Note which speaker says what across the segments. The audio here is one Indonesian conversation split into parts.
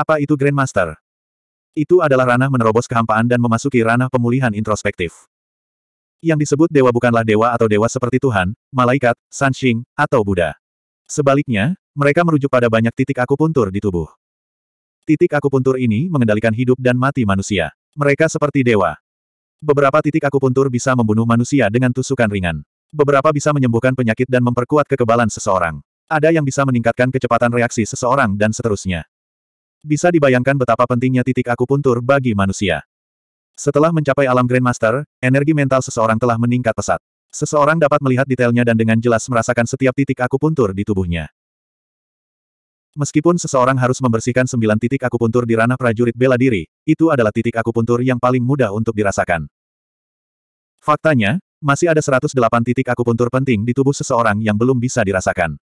Speaker 1: Apa itu Grandmaster? Itu adalah ranah menerobos kehampaan dan memasuki ranah pemulihan introspektif. Yang disebut dewa bukanlah dewa atau dewa seperti Tuhan, malaikat, sanxing, atau Buddha. Sebaliknya, mereka merujuk pada banyak titik akupuntur di tubuh. Titik akupuntur ini mengendalikan hidup dan mati manusia. Mereka seperti dewa. Beberapa titik akupuntur bisa membunuh manusia dengan tusukan ringan. Beberapa bisa menyembuhkan penyakit dan memperkuat kekebalan seseorang. Ada yang bisa meningkatkan kecepatan reaksi seseorang dan seterusnya. Bisa dibayangkan betapa pentingnya titik akupuntur bagi manusia. Setelah mencapai alam Grandmaster, energi mental seseorang telah meningkat pesat. Seseorang dapat melihat detailnya dan dengan jelas merasakan setiap titik akupuntur di tubuhnya. Meskipun seseorang harus membersihkan sembilan titik akupuntur di ranah prajurit bela diri, itu adalah titik akupuntur yang paling mudah untuk dirasakan. Faktanya, masih ada 108 titik akupuntur penting di tubuh seseorang yang belum bisa dirasakan.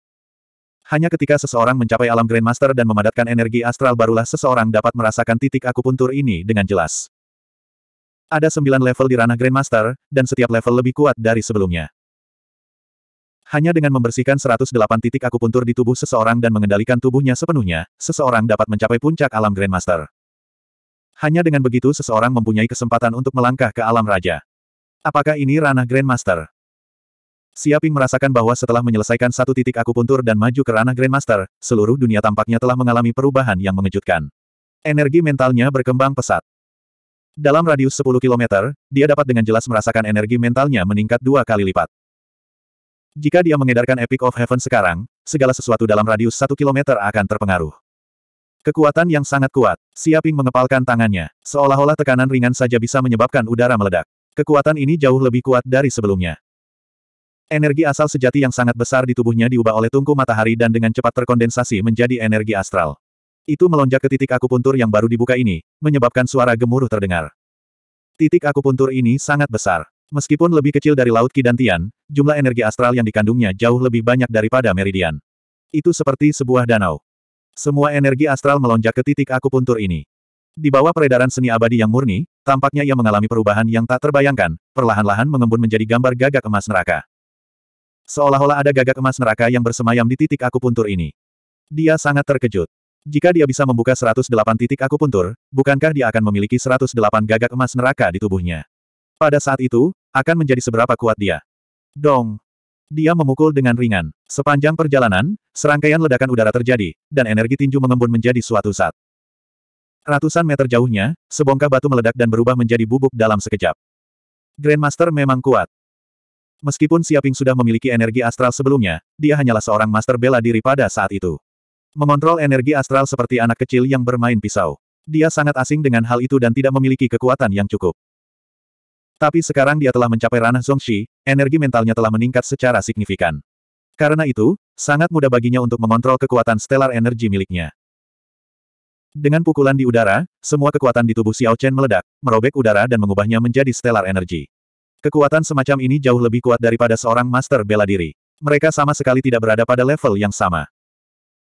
Speaker 1: Hanya ketika seseorang mencapai alam Grandmaster dan memadatkan energi astral barulah seseorang dapat merasakan titik akupuntur ini dengan jelas. Ada sembilan level di ranah Grandmaster, dan setiap level lebih kuat dari sebelumnya. Hanya dengan membersihkan 108 titik akupuntur di tubuh seseorang dan mengendalikan tubuhnya sepenuhnya, seseorang dapat mencapai puncak alam Grandmaster. Hanya dengan begitu seseorang mempunyai kesempatan untuk melangkah ke alam raja. Apakah ini ranah Grandmaster? Siaping merasakan bahwa setelah menyelesaikan satu titik akupuntur dan maju ke ranah Grandmaster, seluruh dunia tampaknya telah mengalami perubahan yang mengejutkan. Energi mentalnya berkembang pesat. Dalam radius 10 km, dia dapat dengan jelas merasakan energi mentalnya meningkat dua kali lipat. Jika dia mengedarkan Epic of Heaven sekarang, segala sesuatu dalam radius 1 km akan terpengaruh. Kekuatan yang sangat kuat, Siaping mengepalkan tangannya, seolah-olah tekanan ringan saja bisa menyebabkan udara meledak. Kekuatan ini jauh lebih kuat dari sebelumnya. Energi asal sejati yang sangat besar di tubuhnya diubah oleh tungku matahari dan dengan cepat terkondensasi menjadi energi astral. Itu melonjak ke titik akupuntur yang baru dibuka ini, menyebabkan suara gemuruh terdengar. Titik akupuntur ini sangat besar. Meskipun lebih kecil dari Laut Kidantian, jumlah energi astral yang dikandungnya jauh lebih banyak daripada meridian. Itu seperti sebuah danau. Semua energi astral melonjak ke titik akupuntur ini. Di bawah peredaran seni abadi yang murni, tampaknya ia mengalami perubahan yang tak terbayangkan, perlahan-lahan mengembun menjadi gambar gagak emas neraka. Seolah-olah ada gagak emas neraka yang bersemayam di titik akupuntur ini. Dia sangat terkejut. Jika dia bisa membuka 108 titik akupuntur, bukankah dia akan memiliki 108 gagak emas neraka di tubuhnya? Pada saat itu, akan menjadi seberapa kuat dia. Dong! Dia memukul dengan ringan. Sepanjang perjalanan, serangkaian ledakan udara terjadi, dan energi tinju mengembun menjadi suatu saat. Ratusan meter jauhnya, sebongkah batu meledak dan berubah menjadi bubuk dalam sekejap. Grandmaster memang kuat. Meskipun Siaping sudah memiliki energi astral sebelumnya, dia hanyalah seorang master bela diri pada saat itu. Mengontrol energi astral seperti anak kecil yang bermain pisau. Dia sangat asing dengan hal itu dan tidak memiliki kekuatan yang cukup. Tapi sekarang dia telah mencapai ranah Zongxi, energi mentalnya telah meningkat secara signifikan. Karena itu, sangat mudah baginya untuk mengontrol kekuatan stellar energi miliknya. Dengan pukulan di udara, semua kekuatan di tubuh Xiao Chen meledak, merobek udara dan mengubahnya menjadi stellar energi. Kekuatan semacam ini jauh lebih kuat daripada seorang master bela diri. Mereka sama sekali tidak berada pada level yang sama.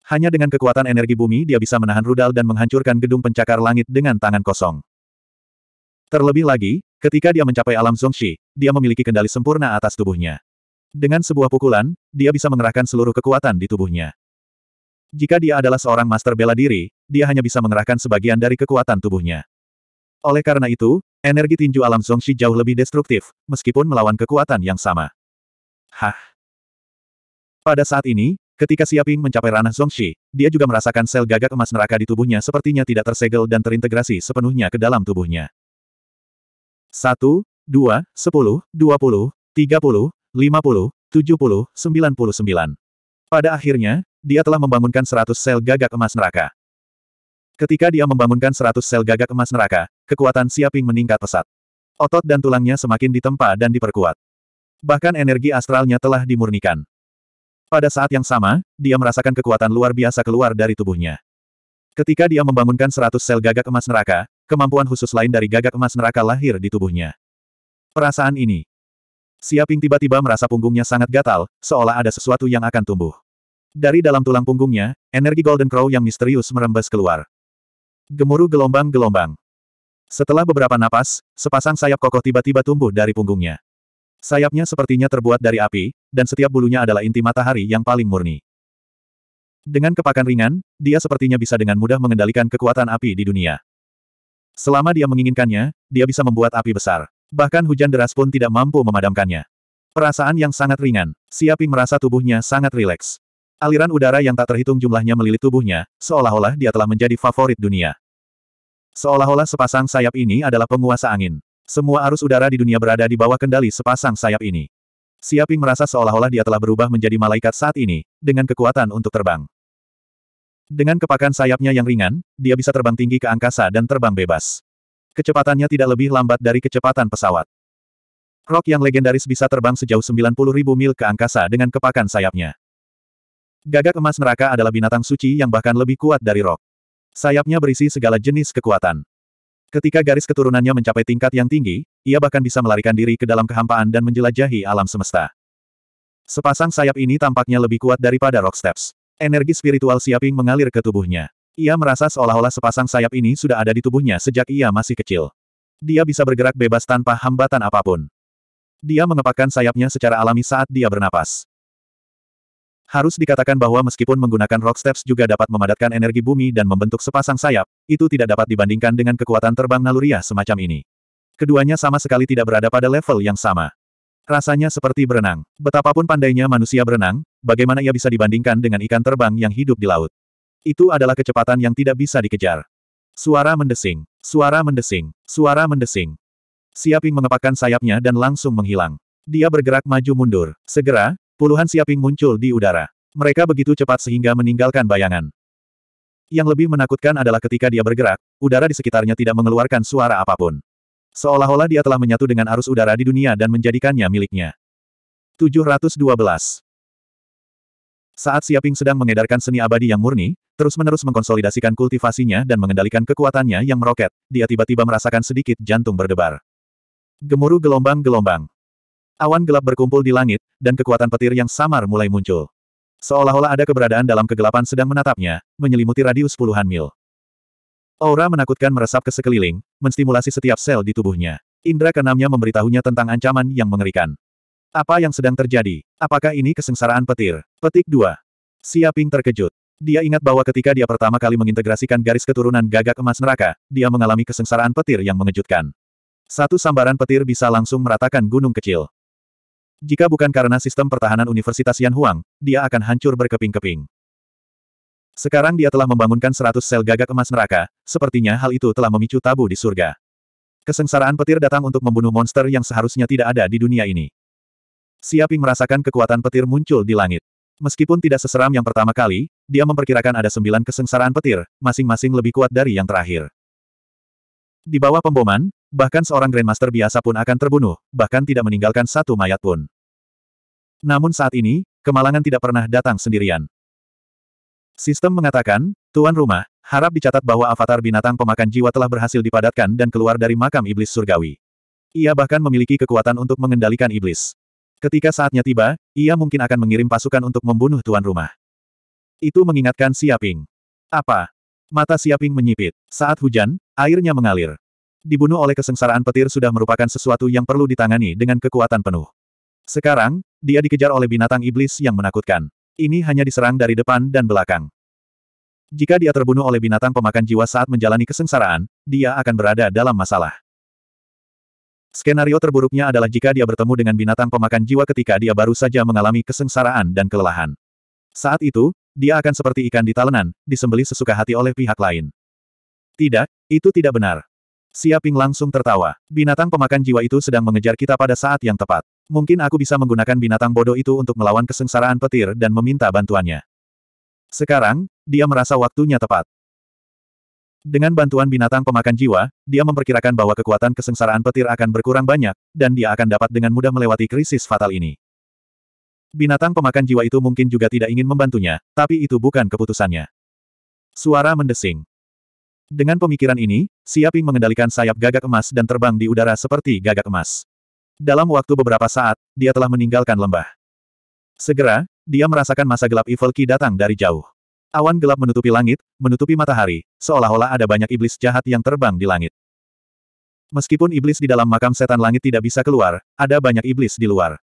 Speaker 1: Hanya dengan kekuatan energi bumi dia bisa menahan rudal dan menghancurkan gedung pencakar langit dengan tangan kosong. Terlebih lagi, ketika dia mencapai alam zongshi, dia memiliki kendali sempurna atas tubuhnya. Dengan sebuah pukulan, dia bisa mengerahkan seluruh kekuatan di tubuhnya. Jika dia adalah seorang master bela diri, dia hanya bisa mengerahkan sebagian dari kekuatan tubuhnya. Oleh karena itu, Energi tinju alam Zongxi jauh lebih destruktif, meskipun melawan kekuatan yang sama. Hah? Pada saat ini, ketika Siaping mencapai ranah Zongxi, dia juga merasakan sel gagak emas neraka di tubuhnya sepertinya tidak tersegel dan terintegrasi sepenuhnya ke dalam tubuhnya. 1, 2, 10, 20, 30, 50, 70, 99. Pada akhirnya, dia telah membangunkan seratus sel gagak emas neraka. Ketika dia membangunkan seratus sel gagak emas neraka, kekuatan Siaping meningkat pesat. Otot dan tulangnya semakin ditempa dan diperkuat. Bahkan energi astralnya telah dimurnikan. Pada saat yang sama, dia merasakan kekuatan luar biasa keluar dari tubuhnya. Ketika dia membangunkan seratus sel gagak emas neraka, kemampuan khusus lain dari gagak emas neraka lahir di tubuhnya. Perasaan ini. Siaping tiba-tiba merasa punggungnya sangat gatal, seolah ada sesuatu yang akan tumbuh. Dari dalam tulang punggungnya, energi Golden Crow yang misterius merembes keluar. Gemuruh gelombang-gelombang. Setelah beberapa napas, sepasang sayap kokoh tiba-tiba tumbuh dari punggungnya. Sayapnya sepertinya terbuat dari api, dan setiap bulunya adalah inti matahari yang paling murni. Dengan kepakan ringan, dia sepertinya bisa dengan mudah mengendalikan kekuatan api di dunia. Selama dia menginginkannya, dia bisa membuat api besar. Bahkan hujan deras pun tidak mampu memadamkannya. Perasaan yang sangat ringan, Siaping merasa tubuhnya sangat rileks. Aliran udara yang tak terhitung jumlahnya melilit tubuhnya, seolah-olah dia telah menjadi favorit dunia. Seolah-olah sepasang sayap ini adalah penguasa angin. Semua arus udara di dunia berada di bawah kendali sepasang sayap ini. Siaping merasa seolah-olah dia telah berubah menjadi malaikat saat ini, dengan kekuatan untuk terbang. Dengan kepakan sayapnya yang ringan, dia bisa terbang tinggi ke angkasa dan terbang bebas. Kecepatannya tidak lebih lambat dari kecepatan pesawat. Rock yang legendaris bisa terbang sejauh 90.000 mil ke angkasa dengan kepakan sayapnya. Gagak emas neraka adalah binatang suci yang bahkan lebih kuat dari rok. Sayapnya berisi segala jenis kekuatan. Ketika garis keturunannya mencapai tingkat yang tinggi, ia bahkan bisa melarikan diri ke dalam kehampaan dan menjelajahi alam semesta. Sepasang sayap ini tampaknya lebih kuat daripada rock steps. Energi spiritual Siaping mengalir ke tubuhnya. Ia merasa seolah-olah sepasang sayap ini sudah ada di tubuhnya sejak ia masih kecil. Dia bisa bergerak bebas tanpa hambatan apapun. Dia mengepakkan sayapnya secara alami saat dia bernapas. Harus dikatakan bahwa meskipun menggunakan rock steps juga dapat memadatkan energi bumi dan membentuk sepasang sayap, itu tidak dapat dibandingkan dengan kekuatan terbang naluriah semacam ini. Keduanya sama sekali tidak berada pada level yang sama. Rasanya seperti berenang. Betapapun pandainya manusia berenang, bagaimana ia bisa dibandingkan dengan ikan terbang yang hidup di laut? Itu adalah kecepatan yang tidak bisa dikejar. Suara mendesing. Suara mendesing. Suara mendesing. Siaping mengepakkan sayapnya dan langsung menghilang. Dia bergerak maju mundur. Segera, Puluhan siaping muncul di udara. Mereka begitu cepat sehingga meninggalkan bayangan. Yang lebih menakutkan adalah ketika dia bergerak, udara di sekitarnya tidak mengeluarkan suara apapun. Seolah-olah dia telah menyatu dengan arus udara di dunia dan menjadikannya miliknya. 712. Saat Siaping sedang mengedarkan seni abadi yang murni, terus-menerus mengkonsolidasikan kultivasinya dan mengendalikan kekuatannya yang meroket, dia tiba-tiba merasakan sedikit jantung berdebar. Gemuruh gelombang-gelombang. Awan gelap berkumpul di langit, dan kekuatan petir yang samar mulai muncul. Seolah-olah ada keberadaan dalam kegelapan sedang menatapnya, menyelimuti radius puluhan mil. Aura menakutkan meresap ke sekeliling, menstimulasi setiap sel di tubuhnya. Indra keenamnya memberitahunya tentang ancaman yang mengerikan. Apa yang sedang terjadi? Apakah ini kesengsaraan petir? Petik 2. Siaping terkejut. Dia ingat bahwa ketika dia pertama kali mengintegrasikan garis keturunan gagak emas neraka, dia mengalami kesengsaraan petir yang mengejutkan. Satu sambaran petir bisa langsung meratakan gunung kecil. Jika bukan karena sistem pertahanan Universitas Yan Huang, dia akan hancur berkeping-keping. Sekarang dia telah membangunkan 100 sel gagak emas neraka, sepertinya hal itu telah memicu tabu di surga. Kesengsaraan petir datang untuk membunuh monster yang seharusnya tidak ada di dunia ini. Siaping merasakan kekuatan petir muncul di langit. Meskipun tidak seseram yang pertama kali, dia memperkirakan ada sembilan kesengsaraan petir, masing-masing lebih kuat dari yang terakhir. Di bawah pemboman, Bahkan seorang Grandmaster biasa pun akan terbunuh, bahkan tidak meninggalkan satu mayat pun. Namun saat ini, kemalangan tidak pernah datang sendirian. Sistem mengatakan, Tuan Rumah, harap dicatat bahwa avatar binatang pemakan jiwa telah berhasil dipadatkan dan keluar dari makam iblis surgawi. Ia bahkan memiliki kekuatan untuk mengendalikan iblis. Ketika saatnya tiba, ia mungkin akan mengirim pasukan untuk membunuh Tuan Rumah. Itu mengingatkan Siaping. Apa? Mata Siaping menyipit. Saat hujan, airnya mengalir dibunuh oleh kesengsaraan petir sudah merupakan sesuatu yang perlu ditangani dengan kekuatan penuh. Sekarang, dia dikejar oleh binatang iblis yang menakutkan. Ini hanya diserang dari depan dan belakang. Jika dia terbunuh oleh binatang pemakan jiwa saat menjalani kesengsaraan, dia akan berada dalam masalah. Skenario terburuknya adalah jika dia bertemu dengan binatang pemakan jiwa ketika dia baru saja mengalami kesengsaraan dan kelelahan. Saat itu, dia akan seperti ikan di talenan, disembeli sesuka hati oleh pihak lain. Tidak, itu tidak benar. Siaping langsung tertawa. Binatang pemakan jiwa itu sedang mengejar kita pada saat yang tepat. Mungkin aku bisa menggunakan binatang bodoh itu untuk melawan kesengsaraan petir dan meminta bantuannya. Sekarang, dia merasa waktunya tepat. Dengan bantuan binatang pemakan jiwa, dia memperkirakan bahwa kekuatan kesengsaraan petir akan berkurang banyak, dan dia akan dapat dengan mudah melewati krisis fatal ini. Binatang pemakan jiwa itu mungkin juga tidak ingin membantunya, tapi itu bukan keputusannya. Suara mendesing. Dengan pemikiran ini, Siaping mengendalikan sayap gagak emas dan terbang di udara seperti gagak emas. Dalam waktu beberapa saat, dia telah meninggalkan lembah. Segera, dia merasakan masa gelap Evil Ki datang dari jauh. Awan gelap menutupi langit, menutupi matahari, seolah-olah ada banyak iblis jahat yang terbang di langit. Meskipun iblis di dalam makam setan langit tidak bisa keluar, ada banyak iblis di luar.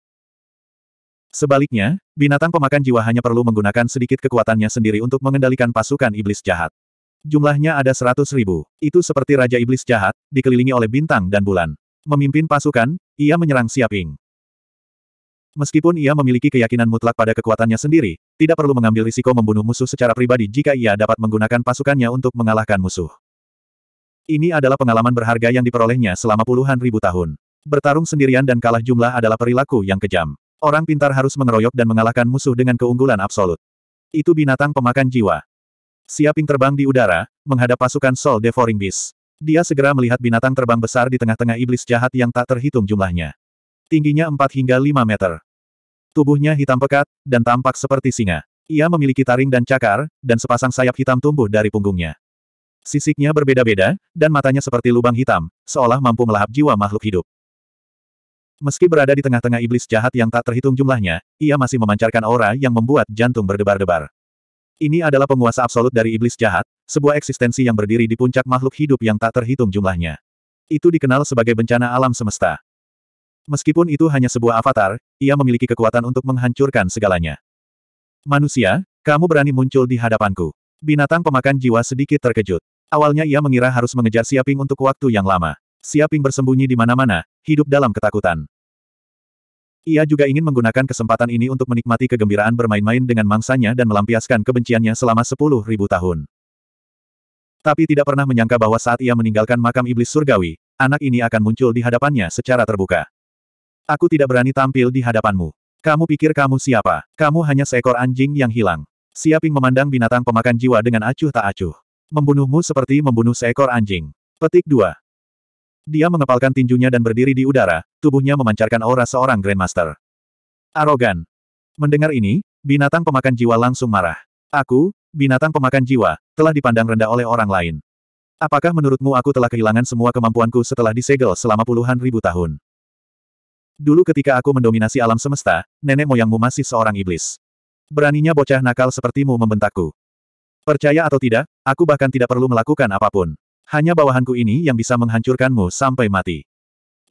Speaker 1: Sebaliknya, binatang pemakan jiwa hanya perlu menggunakan sedikit kekuatannya sendiri untuk mengendalikan pasukan iblis jahat. Jumlahnya ada seratus ribu. Itu seperti Raja Iblis jahat, dikelilingi oleh bintang dan bulan. Memimpin pasukan, ia menyerang Siaping. Meskipun ia memiliki keyakinan mutlak pada kekuatannya sendiri, tidak perlu mengambil risiko membunuh musuh secara pribadi jika ia dapat menggunakan pasukannya untuk mengalahkan musuh. Ini adalah pengalaman berharga yang diperolehnya selama puluhan ribu tahun. Bertarung sendirian dan kalah jumlah adalah perilaku yang kejam. Orang pintar harus mengeroyok dan mengalahkan musuh dengan keunggulan absolut. Itu binatang pemakan jiwa. Siaping terbang di udara, menghadap pasukan Sol Devouring Beast. Dia segera melihat binatang terbang besar di tengah-tengah iblis jahat yang tak terhitung jumlahnya. Tingginya 4 hingga 5 meter. Tubuhnya hitam pekat, dan tampak seperti singa. Ia memiliki taring dan cakar, dan sepasang sayap hitam tumbuh dari punggungnya. Sisiknya berbeda-beda, dan matanya seperti lubang hitam, seolah mampu melahap jiwa makhluk hidup. Meski berada di tengah-tengah iblis jahat yang tak terhitung jumlahnya, ia masih memancarkan aura yang membuat jantung berdebar-debar. Ini adalah penguasa absolut dari iblis jahat, sebuah eksistensi yang berdiri di puncak makhluk hidup yang tak terhitung jumlahnya. Itu dikenal sebagai bencana alam semesta. Meskipun itu hanya sebuah avatar, ia memiliki kekuatan untuk menghancurkan segalanya. Manusia, kamu berani muncul di hadapanku. Binatang pemakan jiwa sedikit terkejut. Awalnya ia mengira harus mengejar Siaping untuk waktu yang lama. Siaping bersembunyi di mana-mana, hidup dalam ketakutan. Ia juga ingin menggunakan kesempatan ini untuk menikmati kegembiraan bermain-main dengan mangsanya dan melampiaskan kebenciannya selama sepuluh ribu tahun. Tapi tidak pernah menyangka bahwa saat ia meninggalkan makam iblis surgawi, anak ini akan muncul di hadapannya secara terbuka. Aku tidak berani tampil di hadapanmu. Kamu pikir kamu siapa? Kamu hanya seekor anjing yang hilang. Siaping memandang binatang pemakan jiwa dengan acuh tak acuh. Membunuhmu seperti membunuh seekor anjing. Petik 2. Dia mengepalkan tinjunya dan berdiri di udara, tubuhnya memancarkan aura seorang Grandmaster. Arogan. Mendengar ini, binatang pemakan jiwa langsung marah. Aku, binatang pemakan jiwa, telah dipandang rendah oleh orang lain. Apakah menurutmu aku telah kehilangan semua kemampuanku setelah disegel selama puluhan ribu tahun? Dulu ketika aku mendominasi alam semesta, nenek moyangmu masih seorang iblis. Beraninya bocah nakal sepertimu membentakku. Percaya atau tidak, aku bahkan tidak perlu melakukan apapun. Hanya bawahanku ini yang bisa menghancurkanmu sampai mati.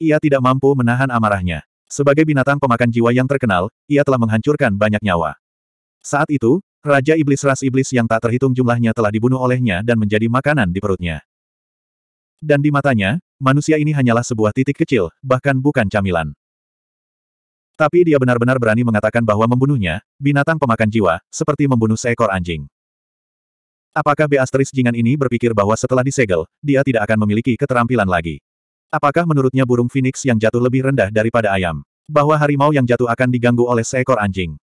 Speaker 1: Ia tidak mampu menahan amarahnya. Sebagai binatang pemakan jiwa yang terkenal, ia telah menghancurkan banyak nyawa. Saat itu, Raja Iblis Ras Iblis yang tak terhitung jumlahnya telah dibunuh olehnya dan menjadi makanan di perutnya. Dan di matanya, manusia ini hanyalah sebuah titik kecil, bahkan bukan camilan. Tapi dia benar-benar berani mengatakan bahwa membunuhnya, binatang pemakan jiwa, seperti membunuh seekor anjing. Apakah Beatrice Jingan ini berpikir bahwa setelah disegel, dia tidak akan memiliki keterampilan lagi? Apakah menurutnya burung phoenix yang jatuh lebih rendah daripada ayam? Bahwa harimau yang jatuh akan diganggu oleh seekor anjing?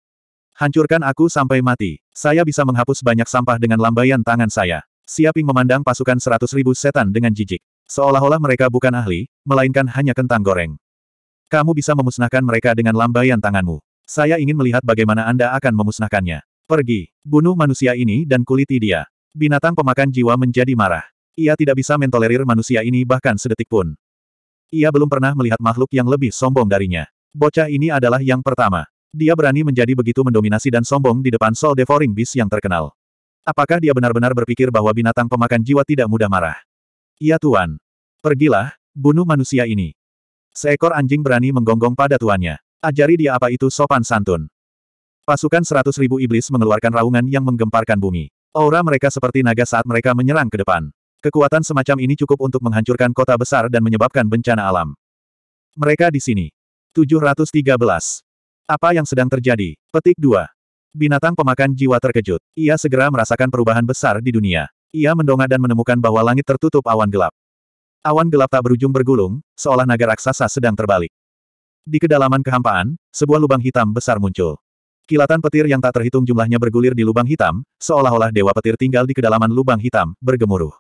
Speaker 1: Hancurkan aku sampai mati. Saya bisa menghapus banyak sampah dengan lambaian tangan saya. Siaping memandang pasukan seratus ribu setan dengan jijik. Seolah-olah mereka bukan ahli, melainkan hanya kentang goreng. Kamu bisa memusnahkan mereka dengan lambaian tanganmu. Saya ingin melihat bagaimana Anda akan memusnahkannya. Pergi, bunuh manusia ini dan kuliti dia. Binatang pemakan jiwa menjadi marah. Ia tidak bisa mentolerir manusia ini bahkan sedetik pun. Ia belum pernah melihat makhluk yang lebih sombong darinya. Bocah ini adalah yang pertama. Dia berani menjadi begitu mendominasi dan sombong di depan Soul Devouring Beast yang terkenal. Apakah dia benar-benar berpikir bahwa binatang pemakan jiwa tidak mudah marah? Ya Tuan. Pergilah, bunuh manusia ini. Seekor anjing berani menggonggong pada tuannya. Ajari dia apa itu sopan santun. Pasukan seratus ribu iblis mengeluarkan raungan yang menggemparkan bumi. Aura mereka seperti naga saat mereka menyerang ke depan. Kekuatan semacam ini cukup untuk menghancurkan kota besar dan menyebabkan bencana alam. Mereka di sini. 713. Apa yang sedang terjadi? Petik 2. Binatang pemakan jiwa terkejut. Ia segera merasakan perubahan besar di dunia. Ia mendongak dan menemukan bahwa langit tertutup awan gelap. Awan gelap tak berujung bergulung, seolah naga raksasa sedang terbalik. Di kedalaman kehampaan, sebuah lubang hitam besar muncul. Kilatan petir yang tak terhitung jumlahnya bergulir di lubang hitam, seolah-olah dewa petir tinggal di kedalaman lubang hitam, bergemuruh.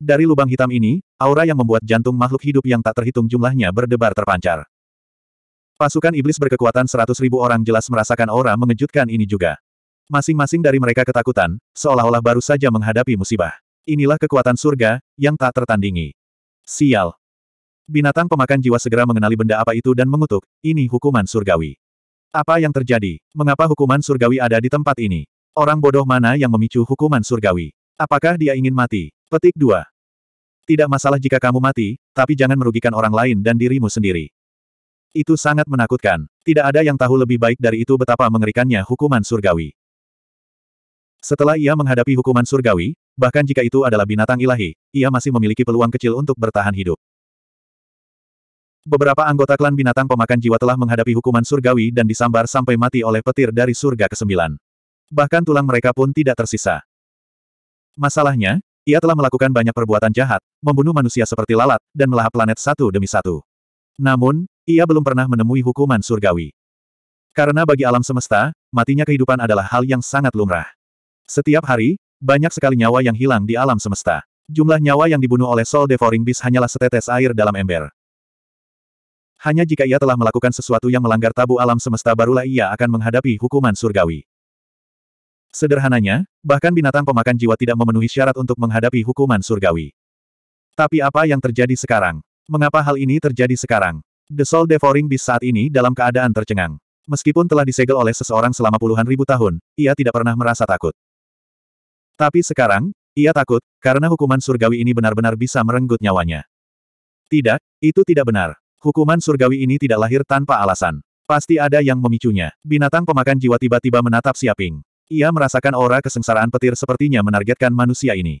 Speaker 1: Dari lubang hitam ini, aura yang membuat jantung makhluk hidup yang tak terhitung jumlahnya berdebar terpancar. Pasukan iblis berkekuatan seratus ribu orang jelas merasakan aura mengejutkan ini juga. Masing-masing dari mereka ketakutan, seolah-olah baru saja menghadapi musibah. Inilah kekuatan surga, yang tak tertandingi. Sial. Binatang pemakan jiwa segera mengenali benda apa itu dan mengutuk, ini hukuman surgawi. Apa yang terjadi? Mengapa hukuman surgawi ada di tempat ini? Orang bodoh mana yang memicu hukuman surgawi? Apakah dia ingin mati? Petik 2. Tidak masalah jika kamu mati, tapi jangan merugikan orang lain dan dirimu sendiri. Itu sangat menakutkan. Tidak ada yang tahu lebih baik dari itu betapa mengerikannya hukuman surgawi. Setelah ia menghadapi hukuman surgawi, bahkan jika itu adalah binatang ilahi, ia masih memiliki peluang kecil untuk bertahan hidup. Beberapa anggota klan binatang pemakan jiwa telah menghadapi hukuman surgawi dan disambar sampai mati oleh petir dari surga ke-9. Bahkan tulang mereka pun tidak tersisa. Masalahnya, ia telah melakukan banyak perbuatan jahat, membunuh manusia seperti lalat, dan melahap planet satu demi satu. Namun, ia belum pernah menemui hukuman surgawi. Karena bagi alam semesta, matinya kehidupan adalah hal yang sangat lumrah. Setiap hari, banyak sekali nyawa yang hilang di alam semesta. Jumlah nyawa yang dibunuh oleh Soul Devouring Beast hanyalah setetes air dalam ember. Hanya jika ia telah melakukan sesuatu yang melanggar tabu alam semesta barulah ia akan menghadapi hukuman surgawi. Sederhananya, bahkan binatang pemakan jiwa tidak memenuhi syarat untuk menghadapi hukuman surgawi. Tapi apa yang terjadi sekarang? Mengapa hal ini terjadi sekarang? The Soul Devouring Beast saat ini dalam keadaan tercengang. Meskipun telah disegel oleh seseorang selama puluhan ribu tahun, ia tidak pernah merasa takut. Tapi sekarang, ia takut, karena hukuman surgawi ini benar-benar bisa merenggut nyawanya. Tidak, itu tidak benar. Hukuman surgawi ini tidak lahir tanpa alasan. Pasti ada yang memicunya. Binatang pemakan jiwa tiba-tiba menatap Siaping. Ia merasakan aura kesengsaraan petir sepertinya menargetkan manusia ini.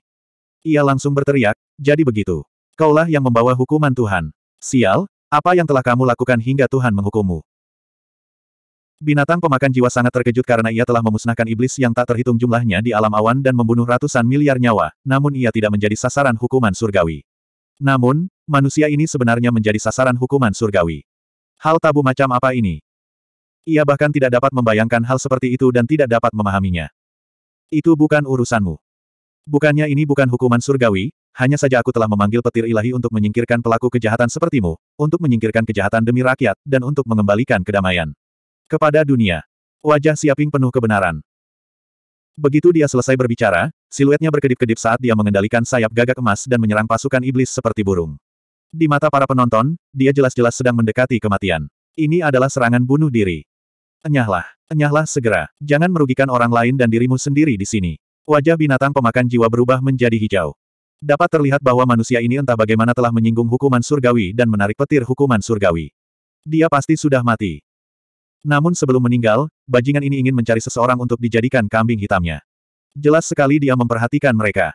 Speaker 1: Ia langsung berteriak, jadi begitu. Kaulah yang membawa hukuman Tuhan. Sial, apa yang telah kamu lakukan hingga Tuhan menghukummu? Binatang pemakan jiwa sangat terkejut karena ia telah memusnahkan iblis yang tak terhitung jumlahnya di alam awan dan membunuh ratusan miliar nyawa, namun ia tidak menjadi sasaran hukuman surgawi. Namun, manusia ini sebenarnya menjadi sasaran hukuman surgawi. Hal tabu macam apa ini? Ia bahkan tidak dapat membayangkan hal seperti itu dan tidak dapat memahaminya. Itu bukan urusanmu. Bukannya ini bukan hukuman surgawi, hanya saja aku telah memanggil petir ilahi untuk menyingkirkan pelaku kejahatan sepertimu, untuk menyingkirkan kejahatan demi rakyat, dan untuk mengembalikan kedamaian. Kepada dunia. Wajah Siaping penuh kebenaran. Begitu dia selesai berbicara, siluetnya berkedip-kedip saat dia mengendalikan sayap gagak emas dan menyerang pasukan iblis seperti burung. Di mata para penonton, dia jelas-jelas sedang mendekati kematian. Ini adalah serangan bunuh diri. Enyahlah, enyahlah segera. Jangan merugikan orang lain dan dirimu sendiri di sini. Wajah binatang pemakan jiwa berubah menjadi hijau. Dapat terlihat bahwa manusia ini entah bagaimana telah menyinggung hukuman surgawi dan menarik petir hukuman surgawi. Dia pasti sudah mati. Namun sebelum meninggal, bajingan ini ingin mencari seseorang untuk dijadikan kambing hitamnya. Jelas sekali dia memperhatikan mereka.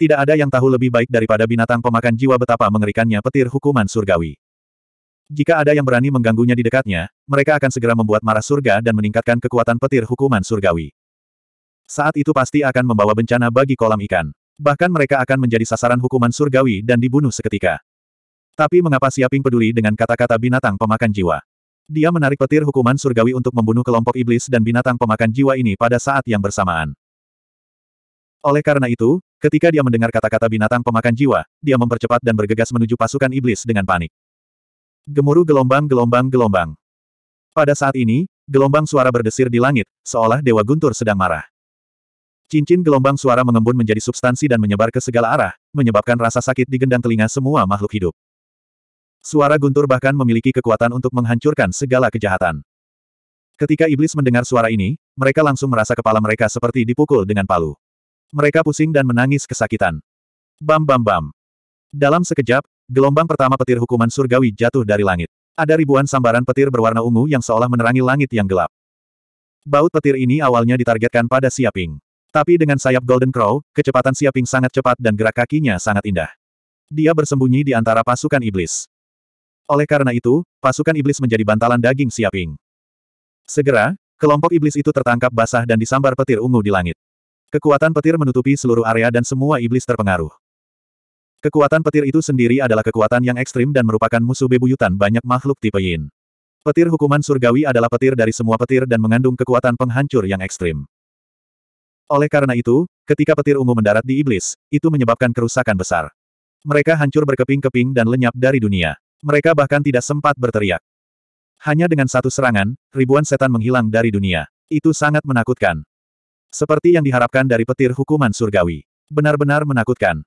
Speaker 1: Tidak ada yang tahu lebih baik daripada binatang pemakan jiwa betapa mengerikannya petir hukuman surgawi. Jika ada yang berani mengganggunya di dekatnya, mereka akan segera membuat marah surga dan meningkatkan kekuatan petir hukuman surgawi. Saat itu pasti akan membawa bencana bagi kolam ikan. Bahkan mereka akan menjadi sasaran hukuman surgawi dan dibunuh seketika. Tapi mengapa Siaping peduli dengan kata-kata binatang pemakan jiwa? Dia menarik petir hukuman surgawi untuk membunuh kelompok iblis dan binatang pemakan jiwa ini pada saat yang bersamaan. Oleh karena itu, Ketika dia mendengar kata-kata binatang pemakan jiwa, dia mempercepat dan bergegas menuju pasukan iblis dengan panik. Gemuruh gelombang-gelombang-gelombang. Pada saat ini, gelombang suara berdesir di langit, seolah Dewa Guntur sedang marah. Cincin gelombang suara mengembun menjadi substansi dan menyebar ke segala arah, menyebabkan rasa sakit di gendang telinga semua makhluk hidup. Suara Guntur bahkan memiliki kekuatan untuk menghancurkan segala kejahatan. Ketika iblis mendengar suara ini, mereka langsung merasa kepala mereka seperti dipukul dengan palu. Mereka pusing dan menangis kesakitan. Bam bam bam. Dalam sekejap, gelombang pertama petir hukuman surgawi jatuh dari langit. Ada ribuan sambaran petir berwarna ungu yang seolah menerangi langit yang gelap. Baut petir ini awalnya ditargetkan pada Siaping. Tapi dengan sayap Golden Crow, kecepatan Siaping sangat cepat dan gerak kakinya sangat indah. Dia bersembunyi di antara pasukan iblis. Oleh karena itu, pasukan iblis menjadi bantalan daging Siaping. Segera, kelompok iblis itu tertangkap basah dan disambar petir ungu di langit. Kekuatan petir menutupi seluruh area dan semua iblis terpengaruh. Kekuatan petir itu sendiri adalah kekuatan yang ekstrim dan merupakan musuh bebuyutan banyak makhluk tipe Yin. Petir hukuman surgawi adalah petir dari semua petir dan mengandung kekuatan penghancur yang ekstrim. Oleh karena itu, ketika petir ungu mendarat di iblis, itu menyebabkan kerusakan besar. Mereka hancur berkeping-keping dan lenyap dari dunia. Mereka bahkan tidak sempat berteriak. Hanya dengan satu serangan, ribuan setan menghilang dari dunia. Itu sangat menakutkan. Seperti yang diharapkan dari petir hukuman surgawi. Benar-benar menakutkan.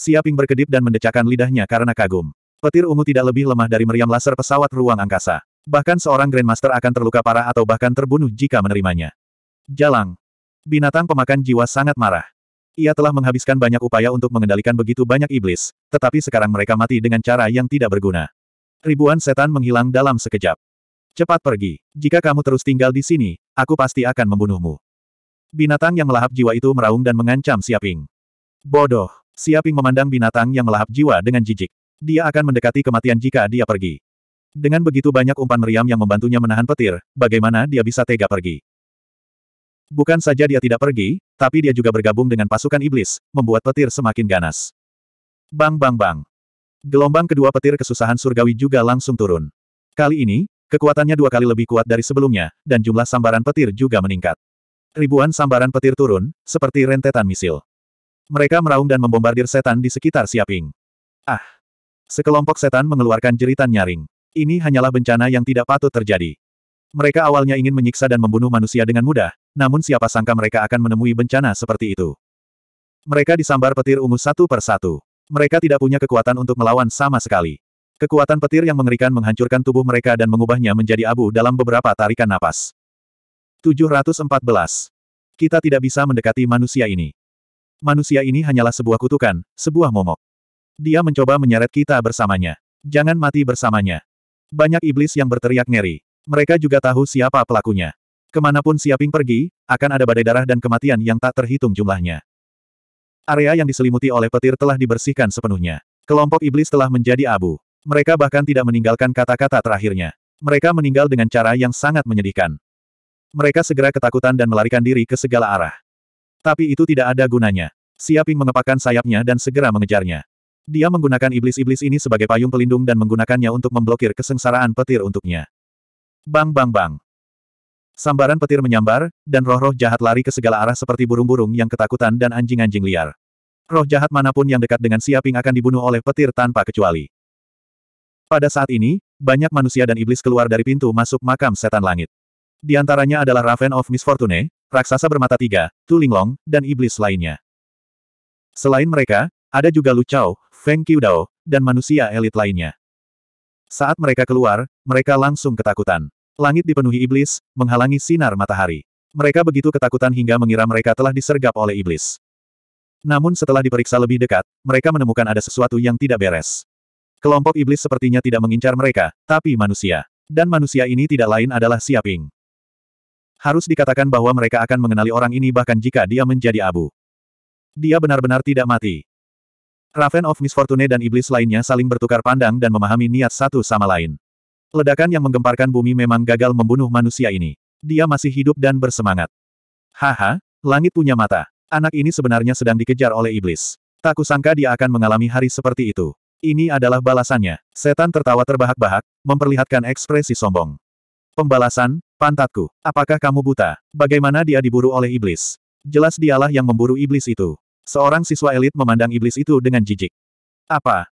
Speaker 1: Siaping berkedip dan mendecakkan lidahnya karena kagum. Petir ungu tidak lebih lemah dari meriam laser pesawat ruang angkasa. Bahkan seorang Grandmaster akan terluka parah atau bahkan terbunuh jika menerimanya. Jalang. Binatang pemakan jiwa sangat marah. Ia telah menghabiskan banyak upaya untuk mengendalikan begitu banyak iblis, tetapi sekarang mereka mati dengan cara yang tidak berguna. Ribuan setan menghilang dalam sekejap. Cepat pergi. Jika kamu terus tinggal di sini, aku pasti akan membunuhmu. Binatang yang melahap jiwa itu meraung dan mengancam Siaping. Bodoh! Siaping memandang binatang yang melahap jiwa dengan jijik. Dia akan mendekati kematian jika dia pergi. Dengan begitu banyak umpan meriam yang membantunya menahan petir, bagaimana dia bisa tega pergi? Bukan saja dia tidak pergi, tapi dia juga bergabung dengan pasukan iblis, membuat petir semakin ganas. Bang bang bang. Gelombang kedua petir kesusahan surgawi juga langsung turun. Kali ini, kekuatannya dua kali lebih kuat dari sebelumnya, dan jumlah sambaran petir juga meningkat ribuan sambaran petir turun, seperti rentetan misil. Mereka meraung dan membombardir setan di sekitar Siaping. Ah! Sekelompok setan mengeluarkan jeritan nyaring. Ini hanyalah bencana yang tidak patut terjadi. Mereka awalnya ingin menyiksa dan membunuh manusia dengan mudah, namun siapa sangka mereka akan menemui bencana seperti itu. Mereka disambar petir ungu satu per satu. Mereka tidak punya kekuatan untuk melawan sama sekali. Kekuatan petir yang mengerikan menghancurkan tubuh mereka dan mengubahnya menjadi abu dalam beberapa tarikan napas. 714. Kita tidak bisa mendekati manusia ini. Manusia ini hanyalah sebuah kutukan, sebuah momok. Dia mencoba menyeret kita bersamanya. Jangan mati bersamanya. Banyak iblis yang berteriak ngeri. Mereka juga tahu siapa pelakunya. Kemanapun Siaping pergi, akan ada badai darah dan kematian yang tak terhitung jumlahnya. Area yang diselimuti oleh petir telah dibersihkan sepenuhnya. Kelompok iblis telah menjadi abu. Mereka bahkan tidak meninggalkan kata-kata terakhirnya. Mereka meninggal dengan cara yang sangat menyedihkan. Mereka segera ketakutan dan melarikan diri ke segala arah. Tapi itu tidak ada gunanya. Siaping mengepakkan sayapnya dan segera mengejarnya. Dia menggunakan iblis-iblis ini sebagai payung pelindung dan menggunakannya untuk memblokir kesengsaraan petir untuknya. Bang bang bang. Sambaran petir menyambar, dan roh-roh jahat lari ke segala arah seperti burung-burung yang ketakutan dan anjing-anjing liar. Roh jahat manapun yang dekat dengan Siaping akan dibunuh oleh petir tanpa kecuali. Pada saat ini, banyak manusia dan iblis keluar dari pintu masuk makam setan langit. Di antaranya adalah Raven of Misfortune, raksasa bermata tiga, Tulinglong, dan iblis lainnya. Selain mereka, ada juga Lu Chao, Feng Qiudao, dan manusia elit lainnya. Saat mereka keluar, mereka langsung ketakutan. Langit dipenuhi iblis, menghalangi sinar matahari. Mereka begitu ketakutan hingga mengira mereka telah disergap oleh iblis. Namun setelah diperiksa lebih dekat, mereka menemukan ada sesuatu yang tidak beres. Kelompok iblis sepertinya tidak mengincar mereka, tapi manusia. Dan manusia ini tidak lain adalah Siaping. Harus dikatakan bahwa mereka akan mengenali orang ini bahkan jika dia menjadi abu. Dia benar-benar tidak mati. Raven of Misfortune dan iblis lainnya saling bertukar pandang dan memahami niat satu sama lain. Ledakan yang menggemparkan bumi memang gagal membunuh manusia ini. Dia masih hidup dan bersemangat. Haha, langit punya mata. Anak ini sebenarnya sedang dikejar oleh iblis. Tak kusangka dia akan mengalami hari seperti itu. Ini adalah balasannya. Setan tertawa terbahak-bahak, memperlihatkan ekspresi sombong. Pembalasan, pantatku. Apakah kamu buta? Bagaimana dia diburu oleh iblis? Jelas dialah yang memburu iblis itu. Seorang siswa elit memandang iblis itu dengan jijik. Apa?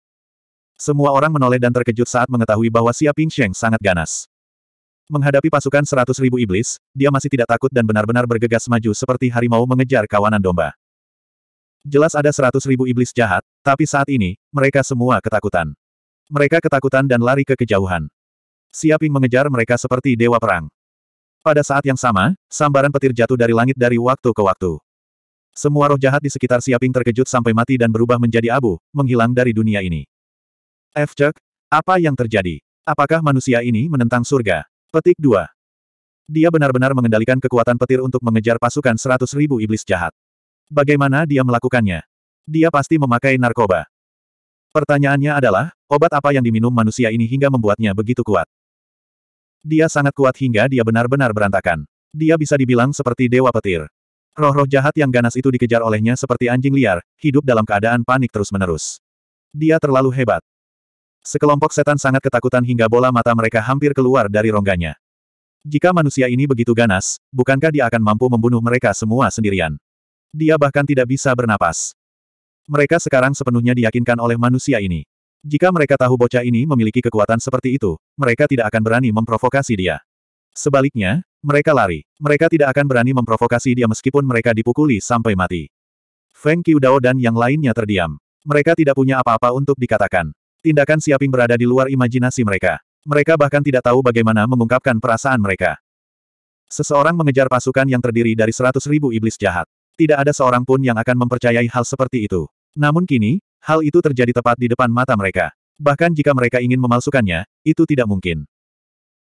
Speaker 1: Semua orang menoleh dan terkejut saat mengetahui bahwa Xia Pingsheng sangat ganas. Menghadapi pasukan seratus ribu iblis, dia masih tidak takut dan benar-benar bergegas maju seperti harimau mengejar kawanan domba. Jelas ada seratus ribu iblis jahat, tapi saat ini, mereka semua ketakutan. Mereka ketakutan dan lari ke kejauhan. Siaping mengejar mereka seperti dewa perang. Pada saat yang sama, sambaran petir jatuh dari langit dari waktu ke waktu. Semua roh jahat di sekitar Siaping terkejut sampai mati dan berubah menjadi abu, menghilang dari dunia ini. F. apa yang terjadi? Apakah manusia ini menentang surga? Petik 2. Dia benar-benar mengendalikan kekuatan petir untuk mengejar pasukan seratus ribu iblis jahat. Bagaimana dia melakukannya? Dia pasti memakai narkoba. Pertanyaannya adalah, obat apa yang diminum manusia ini hingga membuatnya begitu kuat? Dia sangat kuat hingga dia benar-benar berantakan. Dia bisa dibilang seperti dewa petir. Roh-roh jahat yang ganas itu dikejar olehnya seperti anjing liar, hidup dalam keadaan panik terus-menerus. Dia terlalu hebat. Sekelompok setan sangat ketakutan hingga bola mata mereka hampir keluar dari rongganya. Jika manusia ini begitu ganas, bukankah dia akan mampu membunuh mereka semua sendirian? Dia bahkan tidak bisa bernapas. Mereka sekarang sepenuhnya diyakinkan oleh manusia ini. Jika mereka tahu bocah ini memiliki kekuatan seperti itu, mereka tidak akan berani memprovokasi dia. Sebaliknya, mereka lari. Mereka tidak akan berani memprovokasi dia meskipun mereka dipukuli sampai mati. Feng Qiudao dan yang lainnya terdiam. Mereka tidak punya apa-apa untuk dikatakan. Tindakan Siaping berada di luar imajinasi mereka. Mereka bahkan tidak tahu bagaimana mengungkapkan perasaan mereka. Seseorang mengejar pasukan yang terdiri dari seratus ribu iblis jahat. Tidak ada seorang pun yang akan mempercayai hal seperti itu. Namun kini, Hal itu terjadi tepat di depan mata mereka. Bahkan jika mereka ingin memalsukannya, itu tidak mungkin.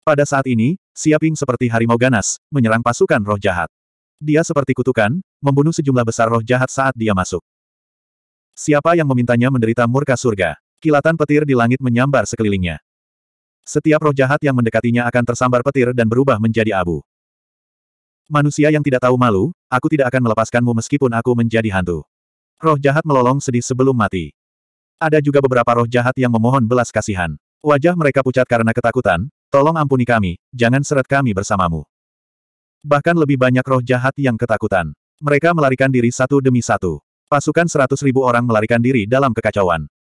Speaker 1: Pada saat ini, Siaping seperti harimau ganas, menyerang pasukan roh jahat. Dia seperti kutukan, membunuh sejumlah besar roh jahat saat dia masuk. Siapa yang memintanya menderita murka surga? Kilatan petir di langit menyambar sekelilingnya. Setiap roh jahat yang mendekatinya akan tersambar petir dan berubah menjadi abu. Manusia yang tidak tahu malu, aku tidak akan melepaskanmu meskipun aku menjadi hantu. Roh jahat melolong sedih sebelum mati. Ada juga beberapa roh jahat yang memohon belas kasihan. Wajah mereka pucat karena ketakutan, tolong ampuni kami, jangan seret kami bersamamu. Bahkan lebih banyak roh jahat yang ketakutan. Mereka melarikan diri satu demi satu. Pasukan seratus ribu orang melarikan diri dalam kekacauan.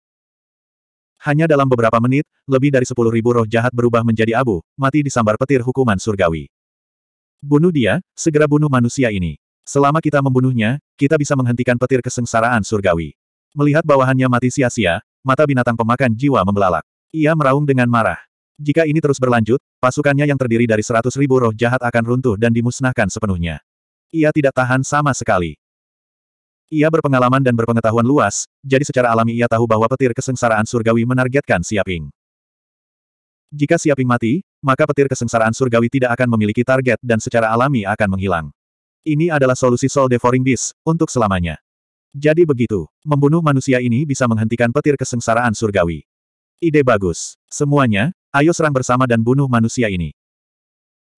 Speaker 1: Hanya dalam beberapa menit, lebih dari sepuluh ribu roh jahat berubah menjadi abu, mati disambar petir hukuman surgawi. Bunuh dia, segera bunuh manusia ini. Selama kita membunuhnya, kita bisa menghentikan petir kesengsaraan surgawi. Melihat bawahannya mati sia-sia, mata binatang pemakan jiwa membelalak. Ia meraung dengan marah. Jika ini terus berlanjut, pasukannya yang terdiri dari seratus ribu roh jahat akan runtuh dan dimusnahkan sepenuhnya. Ia tidak tahan sama sekali. Ia berpengalaman dan berpengetahuan luas, jadi secara alami ia tahu bahwa petir kesengsaraan surgawi menargetkan Siaping. Jika Siaping mati, maka petir kesengsaraan surgawi tidak akan memiliki target dan secara alami akan menghilang. Ini adalah solusi Soul Devouring Beast, untuk selamanya. Jadi begitu, membunuh manusia ini bisa menghentikan petir kesengsaraan surgawi. Ide bagus. Semuanya, ayo serang bersama dan bunuh manusia ini.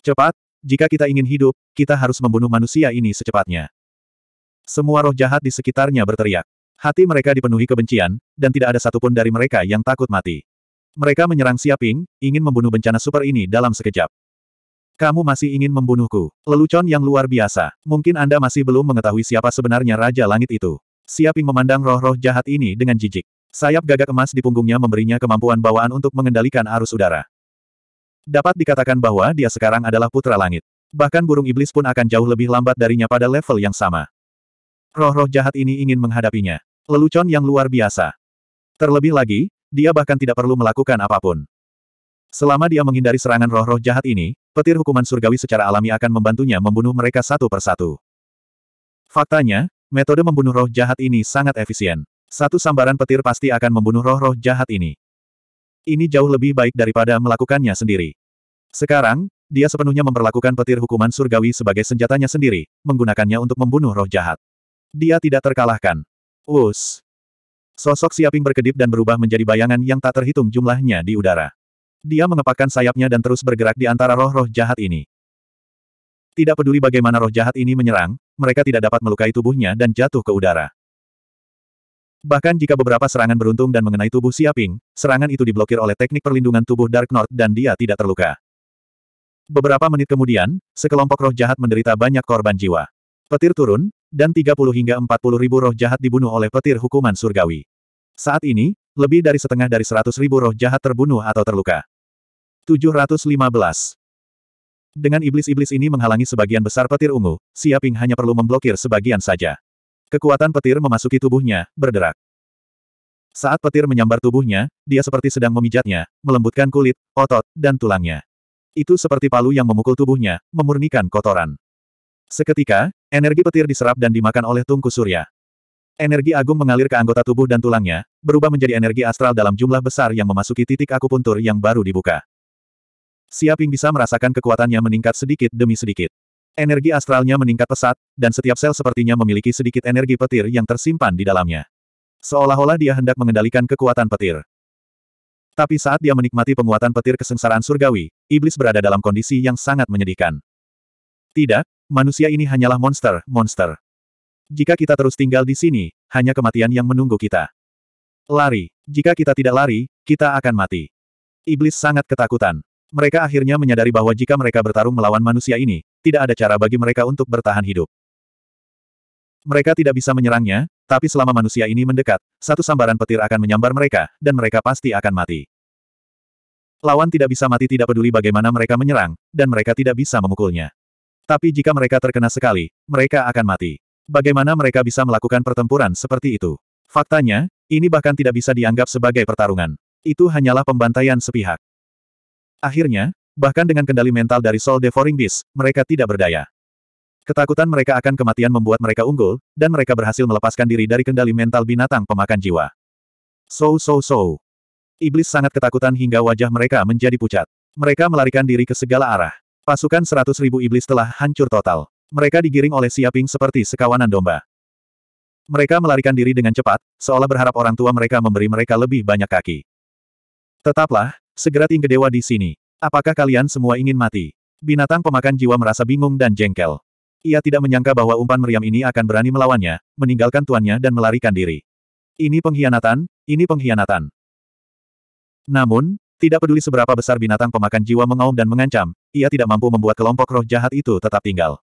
Speaker 1: Cepat, jika kita ingin hidup, kita harus membunuh manusia ini secepatnya. Semua roh jahat di sekitarnya berteriak. Hati mereka dipenuhi kebencian, dan tidak ada satupun dari mereka yang takut mati. Mereka menyerang Siaping, ingin membunuh bencana super ini dalam sekejap. Kamu masih ingin membunuhku. Lelucon yang luar biasa. Mungkin Anda masih belum mengetahui siapa sebenarnya Raja Langit itu. Siaping memandang roh-roh jahat ini dengan jijik. Sayap gagak emas di punggungnya memberinya kemampuan bawaan untuk mengendalikan arus udara. Dapat dikatakan bahwa dia sekarang adalah putra langit. Bahkan burung iblis pun akan jauh lebih lambat darinya pada level yang sama. Roh-roh jahat ini ingin menghadapinya. Lelucon yang luar biasa. Terlebih lagi, dia bahkan tidak perlu melakukan apapun. Selama dia menghindari serangan roh-roh jahat ini, petir hukuman surgawi secara alami akan membantunya membunuh mereka satu persatu. Faktanya, metode membunuh roh jahat ini sangat efisien. Satu sambaran petir pasti akan membunuh roh-roh jahat ini. Ini jauh lebih baik daripada melakukannya sendiri. Sekarang, dia sepenuhnya memperlakukan petir hukuman surgawi sebagai senjatanya sendiri, menggunakannya untuk membunuh roh jahat. Dia tidak terkalahkan. Us. Sosok Siaping berkedip dan berubah menjadi bayangan yang tak terhitung jumlahnya di udara. Dia mengepakkan sayapnya dan terus bergerak di antara roh-roh jahat ini. Tidak peduli bagaimana roh jahat ini menyerang, mereka tidak dapat melukai tubuhnya dan jatuh ke udara. Bahkan jika beberapa serangan beruntung dan mengenai tubuh Siaping, serangan itu diblokir oleh teknik perlindungan tubuh Dark North dan dia tidak terluka. Beberapa menit kemudian, sekelompok roh jahat menderita banyak korban jiwa. Petir turun, dan 30 hingga 40 ribu roh jahat dibunuh oleh petir hukuman surgawi. Saat ini, lebih dari setengah dari seratus ribu roh jahat terbunuh atau terluka. 715. Dengan iblis-iblis ini menghalangi sebagian besar petir ungu, Siaping hanya perlu memblokir sebagian saja. Kekuatan petir memasuki tubuhnya, berderak. Saat petir menyambar tubuhnya, dia seperti sedang memijatnya, melembutkan kulit, otot, dan tulangnya. Itu seperti palu yang memukul tubuhnya, memurnikan kotoran. Seketika, energi petir diserap dan dimakan oleh tungku surya. Energi agung mengalir ke anggota tubuh dan tulangnya, berubah menjadi energi astral dalam jumlah besar yang memasuki titik akupuntur yang baru dibuka. Siaping bisa merasakan kekuatannya meningkat sedikit demi sedikit. Energi astralnya meningkat pesat, dan setiap sel sepertinya memiliki sedikit energi petir yang tersimpan di dalamnya. Seolah-olah dia hendak mengendalikan kekuatan petir. Tapi saat dia menikmati penguatan petir kesengsaraan surgawi, iblis berada dalam kondisi yang sangat menyedihkan. Tidak, manusia ini hanyalah monster, monster. Jika kita terus tinggal di sini, hanya kematian yang menunggu kita. Lari. Jika kita tidak lari, kita akan mati. Iblis sangat ketakutan. Mereka akhirnya menyadari bahwa jika mereka bertarung melawan manusia ini, tidak ada cara bagi mereka untuk bertahan hidup. Mereka tidak bisa menyerangnya, tapi selama manusia ini mendekat, satu sambaran petir akan menyambar mereka, dan mereka pasti akan mati. Lawan tidak bisa mati tidak peduli bagaimana mereka menyerang, dan mereka tidak bisa memukulnya. Tapi jika mereka terkena sekali, mereka akan mati. Bagaimana mereka bisa melakukan pertempuran seperti itu? Faktanya, ini bahkan tidak bisa dianggap sebagai pertarungan. Itu hanyalah pembantaian sepihak. Akhirnya, bahkan dengan kendali mental dari Soul Devouring Beast, mereka tidak berdaya. Ketakutan mereka akan kematian membuat mereka unggul, dan mereka berhasil melepaskan diri dari kendali mental binatang pemakan jiwa. So so so. Iblis sangat ketakutan hingga wajah mereka menjadi pucat. Mereka melarikan diri ke segala arah. Pasukan seratus ribu iblis telah hancur total. Mereka digiring oleh Siaping seperti sekawanan domba. Mereka melarikan diri dengan cepat, seolah berharap orang tua mereka memberi mereka lebih banyak kaki. Tetaplah, segera tinggi dewa di sini. Apakah kalian semua ingin mati? Binatang pemakan jiwa merasa bingung dan jengkel. Ia tidak menyangka bahwa umpan meriam ini akan berani melawannya, meninggalkan tuannya dan melarikan diri. Ini pengkhianatan, ini pengkhianatan. Namun, tidak peduli seberapa besar binatang pemakan jiwa mengaum dan mengancam, ia tidak mampu membuat kelompok roh jahat itu tetap tinggal.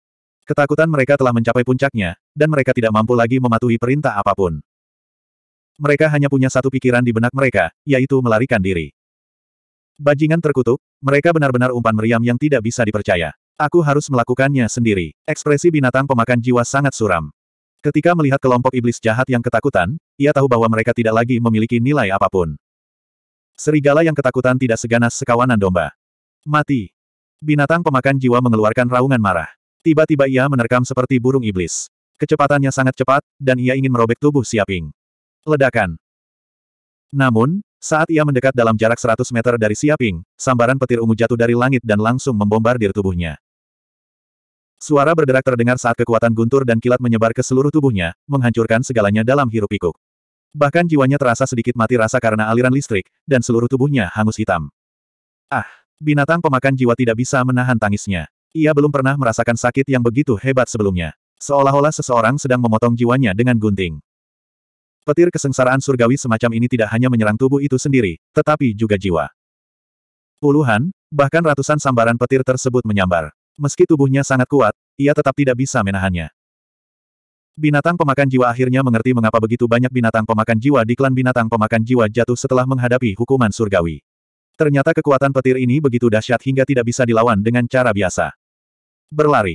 Speaker 1: Ketakutan mereka telah mencapai puncaknya, dan mereka tidak mampu lagi mematuhi perintah apapun. Mereka hanya punya satu pikiran di benak mereka, yaitu melarikan diri. Bajingan terkutuk, mereka benar-benar umpan meriam yang tidak bisa dipercaya. Aku harus melakukannya sendiri. Ekspresi binatang pemakan jiwa sangat suram. Ketika melihat kelompok iblis jahat yang ketakutan, ia tahu bahwa mereka tidak lagi memiliki nilai apapun. Serigala yang ketakutan tidak seganas sekawanan domba. Mati. Binatang pemakan jiwa mengeluarkan raungan marah. Tiba-tiba ia menerkam seperti burung iblis. Kecepatannya sangat cepat, dan ia ingin merobek tubuh Siaping. Ledakan. Namun, saat ia mendekat dalam jarak 100 meter dari Siaping, sambaran petir ungu jatuh dari langit dan langsung membombardir tubuhnya. Suara berderak terdengar saat kekuatan guntur dan kilat menyebar ke seluruh tubuhnya, menghancurkan segalanya dalam hirup pikuk. Bahkan jiwanya terasa sedikit mati rasa karena aliran listrik, dan seluruh tubuhnya hangus hitam. Ah, binatang pemakan jiwa tidak bisa menahan tangisnya. Ia belum pernah merasakan sakit yang begitu hebat sebelumnya. Seolah-olah seseorang sedang memotong jiwanya dengan gunting. Petir kesengsaraan surgawi semacam ini tidak hanya menyerang tubuh itu sendiri, tetapi juga jiwa. Puluhan, bahkan ratusan sambaran petir tersebut menyambar. Meski tubuhnya sangat kuat, ia tetap tidak bisa menahannya. Binatang pemakan jiwa akhirnya mengerti mengapa begitu banyak binatang pemakan jiwa di klan binatang pemakan jiwa jatuh setelah menghadapi hukuman surgawi. Ternyata kekuatan petir ini begitu dahsyat hingga tidak bisa dilawan dengan cara biasa. Berlari.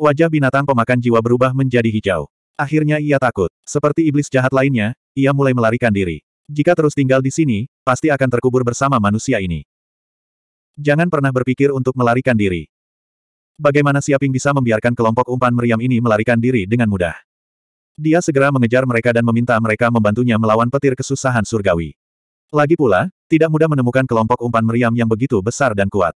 Speaker 1: Wajah binatang pemakan jiwa berubah menjadi hijau. Akhirnya ia takut. Seperti iblis jahat lainnya, ia mulai melarikan diri. Jika terus tinggal di sini, pasti akan terkubur bersama manusia ini. Jangan pernah berpikir untuk melarikan diri. Bagaimana Siaping bisa membiarkan kelompok umpan meriam ini melarikan diri dengan mudah? Dia segera mengejar mereka dan meminta mereka membantunya melawan petir kesusahan surgawi. Lagi pula, tidak mudah menemukan kelompok umpan meriam yang begitu besar dan kuat.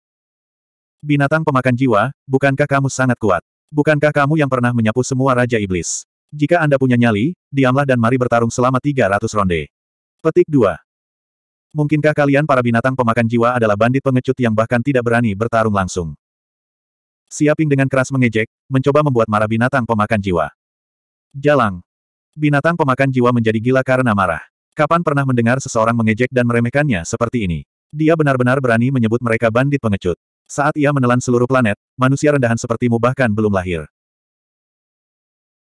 Speaker 1: Binatang pemakan jiwa, bukankah kamu sangat kuat? Bukankah kamu yang pernah menyapu semua Raja Iblis? Jika Anda punya nyali, diamlah dan mari bertarung selama 300 ronde. Petik 2. Mungkinkah kalian para binatang pemakan jiwa adalah bandit pengecut yang bahkan tidak berani bertarung langsung? Siaping dengan keras mengejek, mencoba membuat marah binatang pemakan jiwa. Jalang. Binatang pemakan jiwa menjadi gila karena marah. Kapan pernah mendengar seseorang mengejek dan meremehkannya seperti ini? Dia benar-benar berani menyebut mereka bandit pengecut. Saat ia menelan seluruh planet, manusia rendahan sepertimu bahkan belum lahir.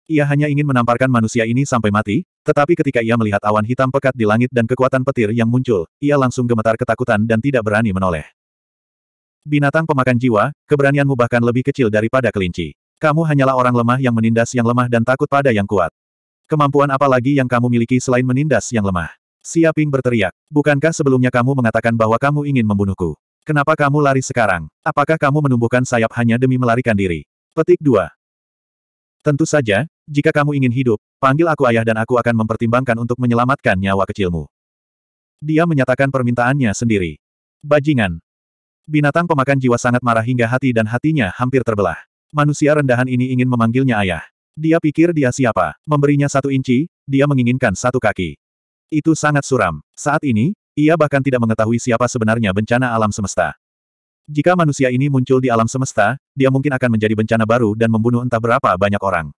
Speaker 1: Ia hanya ingin menamparkan manusia ini sampai mati, tetapi ketika ia melihat awan hitam pekat di langit dan kekuatan petir yang muncul, ia langsung gemetar ketakutan dan tidak berani menoleh. Binatang pemakan jiwa, keberanianmu bahkan lebih kecil daripada kelinci. Kamu hanyalah orang lemah yang menindas yang lemah dan takut pada yang kuat. Kemampuan apa lagi yang kamu miliki selain menindas yang lemah? Siaping berteriak, bukankah sebelumnya kamu mengatakan bahwa kamu ingin membunuhku? Kenapa kamu lari sekarang? Apakah kamu menumbuhkan sayap hanya demi melarikan diri? Petik 2. Tentu saja, jika kamu ingin hidup, panggil aku ayah dan aku akan mempertimbangkan untuk menyelamatkan nyawa kecilmu. Dia menyatakan permintaannya sendiri. Bajingan. Binatang pemakan jiwa sangat marah hingga hati dan hatinya hampir terbelah. Manusia rendahan ini ingin memanggilnya ayah. Dia pikir dia siapa, memberinya satu inci, dia menginginkan satu kaki. Itu sangat suram. Saat ini, ia bahkan tidak mengetahui siapa sebenarnya bencana alam semesta. Jika manusia ini muncul di alam semesta, dia mungkin akan menjadi bencana baru dan membunuh entah berapa banyak orang.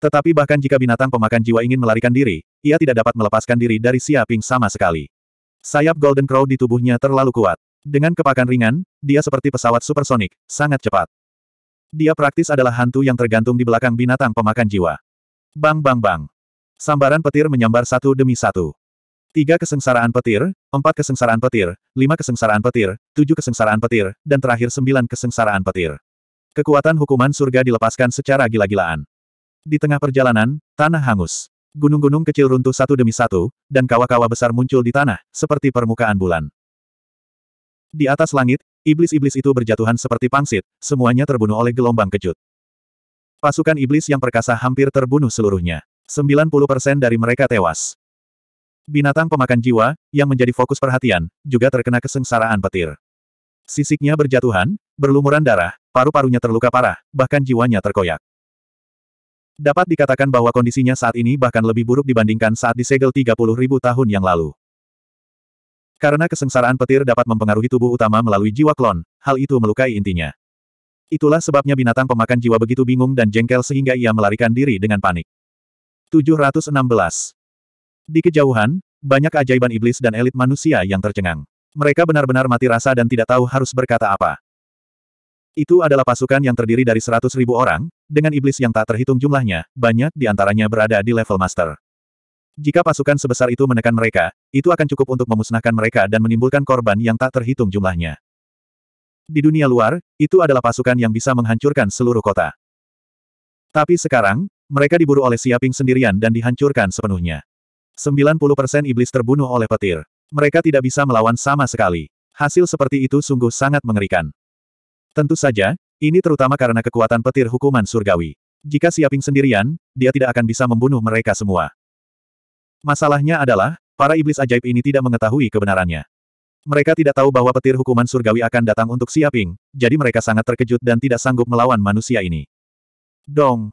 Speaker 1: Tetapi bahkan jika binatang pemakan jiwa ingin melarikan diri, ia tidak dapat melepaskan diri dari siaping sama sekali. Sayap Golden Crow di tubuhnya terlalu kuat. Dengan kepakan ringan, dia seperti pesawat supersonik, sangat cepat. Dia praktis adalah hantu yang tergantung di belakang binatang pemakan jiwa. Bang bang bang. Sambaran petir menyambar satu demi satu. Tiga kesengsaraan petir, empat kesengsaraan petir, lima kesengsaraan petir, tujuh kesengsaraan petir, dan terakhir sembilan kesengsaraan petir. Kekuatan hukuman surga dilepaskan secara gila-gilaan. Di tengah perjalanan, tanah hangus. Gunung-gunung kecil runtuh satu demi satu, dan kawah-kawah besar muncul di tanah, seperti permukaan bulan. Di atas langit, iblis-iblis itu berjatuhan seperti pangsit, semuanya terbunuh oleh gelombang kejut. Pasukan iblis yang perkasa hampir terbunuh seluruhnya. 90% dari mereka tewas binatang pemakan jiwa, yang menjadi fokus perhatian, juga terkena kesengsaraan petir. Sisiknya berjatuhan, berlumuran darah, paru-parunya terluka parah, bahkan jiwanya terkoyak. Dapat dikatakan bahwa kondisinya saat ini bahkan lebih buruk dibandingkan saat disegel 30 tahun yang lalu. Karena kesengsaraan petir dapat mempengaruhi tubuh utama melalui jiwa klon, hal itu melukai intinya. Itulah sebabnya binatang pemakan jiwa begitu bingung dan jengkel sehingga ia melarikan diri dengan panik. 716. Di kejauhan, banyak ajaiban iblis dan elit manusia yang tercengang. Mereka benar-benar mati rasa dan tidak tahu harus berkata apa. Itu adalah pasukan yang terdiri dari seratus ribu orang, dengan iblis yang tak terhitung jumlahnya, banyak di antaranya berada di level master. Jika pasukan sebesar itu menekan mereka, itu akan cukup untuk memusnahkan mereka dan menimbulkan korban yang tak terhitung jumlahnya. Di dunia luar, itu adalah pasukan yang bisa menghancurkan seluruh kota. Tapi sekarang, mereka diburu oleh Siaping sendirian dan dihancurkan sepenuhnya. 90% iblis terbunuh oleh petir. Mereka tidak bisa melawan sama sekali. Hasil seperti itu sungguh sangat mengerikan. Tentu saja, ini terutama karena kekuatan petir hukuman surgawi. Jika Siaping sendirian, dia tidak akan bisa membunuh mereka semua. Masalahnya adalah, para iblis ajaib ini tidak mengetahui kebenarannya. Mereka tidak tahu bahwa petir hukuman surgawi akan datang untuk Siaping, jadi mereka sangat terkejut dan tidak sanggup melawan manusia ini. Dong!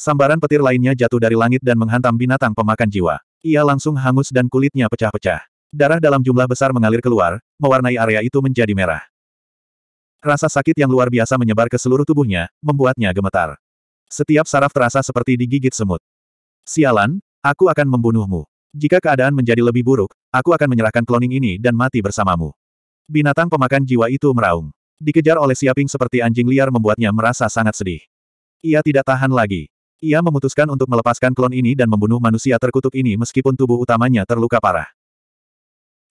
Speaker 1: Sambaran petir lainnya jatuh dari langit dan menghantam binatang pemakan jiwa. Ia langsung hangus dan kulitnya pecah-pecah. Darah dalam jumlah besar mengalir keluar, mewarnai area itu menjadi merah. Rasa sakit yang luar biasa menyebar ke seluruh tubuhnya, membuatnya gemetar. Setiap saraf terasa seperti digigit semut. Sialan, aku akan membunuhmu. Jika keadaan menjadi lebih buruk, aku akan menyerahkan kloning ini dan mati bersamamu. Binatang pemakan jiwa itu meraung. Dikejar oleh Siaping seperti anjing liar membuatnya merasa sangat sedih. Ia tidak tahan lagi. Ia memutuskan untuk melepaskan klon ini dan membunuh manusia terkutuk ini meskipun tubuh utamanya terluka parah.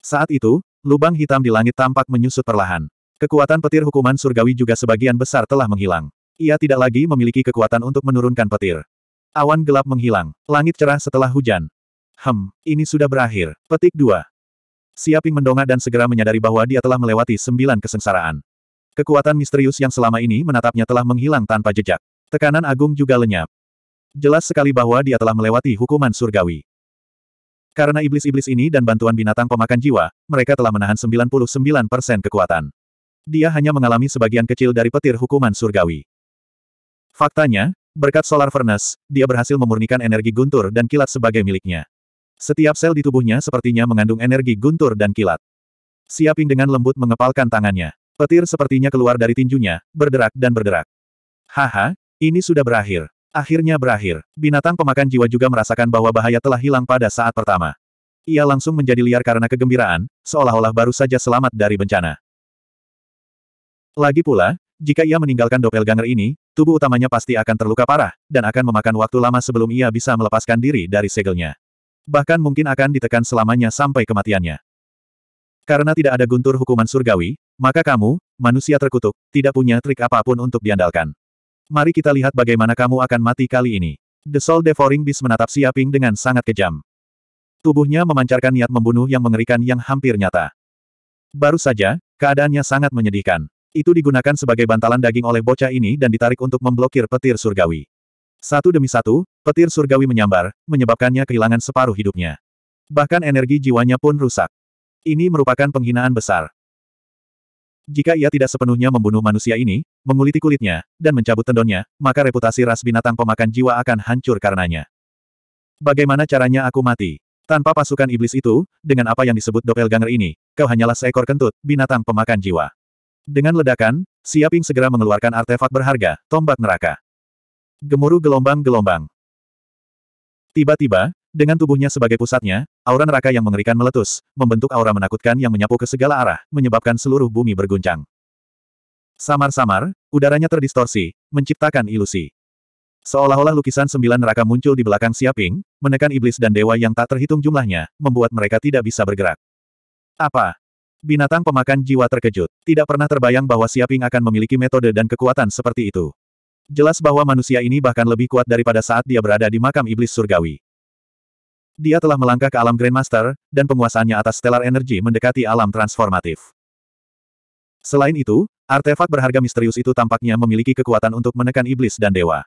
Speaker 1: Saat itu, lubang hitam di langit tampak menyusut perlahan. Kekuatan petir hukuman surgawi juga sebagian besar telah menghilang. Ia tidak lagi memiliki kekuatan untuk menurunkan petir. Awan gelap menghilang, langit cerah setelah hujan. Hem, ini sudah berakhir. Petik 2. Siaping mendongak dan segera menyadari bahwa dia telah melewati sembilan kesengsaraan. Kekuatan misterius yang selama ini menatapnya telah menghilang tanpa jejak. Tekanan agung juga lenyap. Jelas sekali bahwa dia telah melewati hukuman surgawi. Karena iblis-iblis ini dan bantuan binatang pemakan jiwa, mereka telah menahan 99% kekuatan. Dia hanya mengalami sebagian kecil dari petir hukuman surgawi. Faktanya, berkat Solar Furnace, dia berhasil memurnikan energi guntur dan kilat sebagai miliknya. Setiap sel di tubuhnya sepertinya mengandung energi guntur dan kilat. Siaping dengan lembut mengepalkan tangannya. Petir sepertinya keluar dari tinjunya, berderak dan berderak. Haha, ini sudah berakhir. Akhirnya berakhir, binatang pemakan jiwa juga merasakan bahwa bahaya telah hilang pada saat pertama. Ia langsung menjadi liar karena kegembiraan, seolah-olah baru saja selamat dari bencana. Lagi pula, jika ia meninggalkan doppelganger ini, tubuh utamanya pasti akan terluka parah, dan akan memakan waktu lama sebelum ia bisa melepaskan diri dari segelnya. Bahkan mungkin akan ditekan selamanya sampai kematiannya. Karena tidak ada guntur hukuman surgawi, maka kamu, manusia terkutuk, tidak punya trik apapun untuk diandalkan. Mari kita lihat bagaimana kamu akan mati kali ini. The Soul Devouring Beast menatap Siaping dengan sangat kejam. Tubuhnya memancarkan niat membunuh yang mengerikan yang hampir nyata. Baru saja, keadaannya sangat menyedihkan. Itu digunakan sebagai bantalan daging oleh bocah ini dan ditarik untuk memblokir petir surgawi. Satu demi satu, petir surgawi menyambar, menyebabkannya kehilangan separuh hidupnya. Bahkan energi jiwanya pun rusak. Ini merupakan penghinaan besar. Jika ia tidak sepenuhnya membunuh manusia ini, menguliti kulitnya, dan mencabut tendonnya, maka reputasi ras binatang pemakan jiwa akan hancur karenanya. Bagaimana caranya aku mati? Tanpa pasukan iblis itu, dengan apa yang disebut doppelganger ini, kau hanyalah seekor kentut, binatang pemakan jiwa. Dengan ledakan, Siaping segera mengeluarkan artefak berharga, tombak neraka. Gemuruh gelombang-gelombang. Tiba-tiba, dengan tubuhnya sebagai pusatnya, aura neraka yang mengerikan meletus, membentuk aura menakutkan yang menyapu ke segala arah, menyebabkan seluruh bumi berguncang. Samar-samar, udaranya terdistorsi, menciptakan ilusi. Seolah-olah lukisan sembilan neraka muncul di belakang Siaping, menekan iblis dan dewa yang tak terhitung jumlahnya, membuat mereka tidak bisa bergerak. Apa? Binatang pemakan jiwa terkejut. Tidak pernah terbayang bahwa Siaping akan memiliki metode dan kekuatan seperti itu. Jelas bahwa manusia ini bahkan lebih kuat daripada saat dia berada di makam iblis surgawi. Dia telah melangkah ke alam Grandmaster, dan penguasaannya atas stellar energy mendekati alam transformatif. Selain itu, artefak berharga misterius itu tampaknya memiliki kekuatan untuk menekan iblis dan dewa.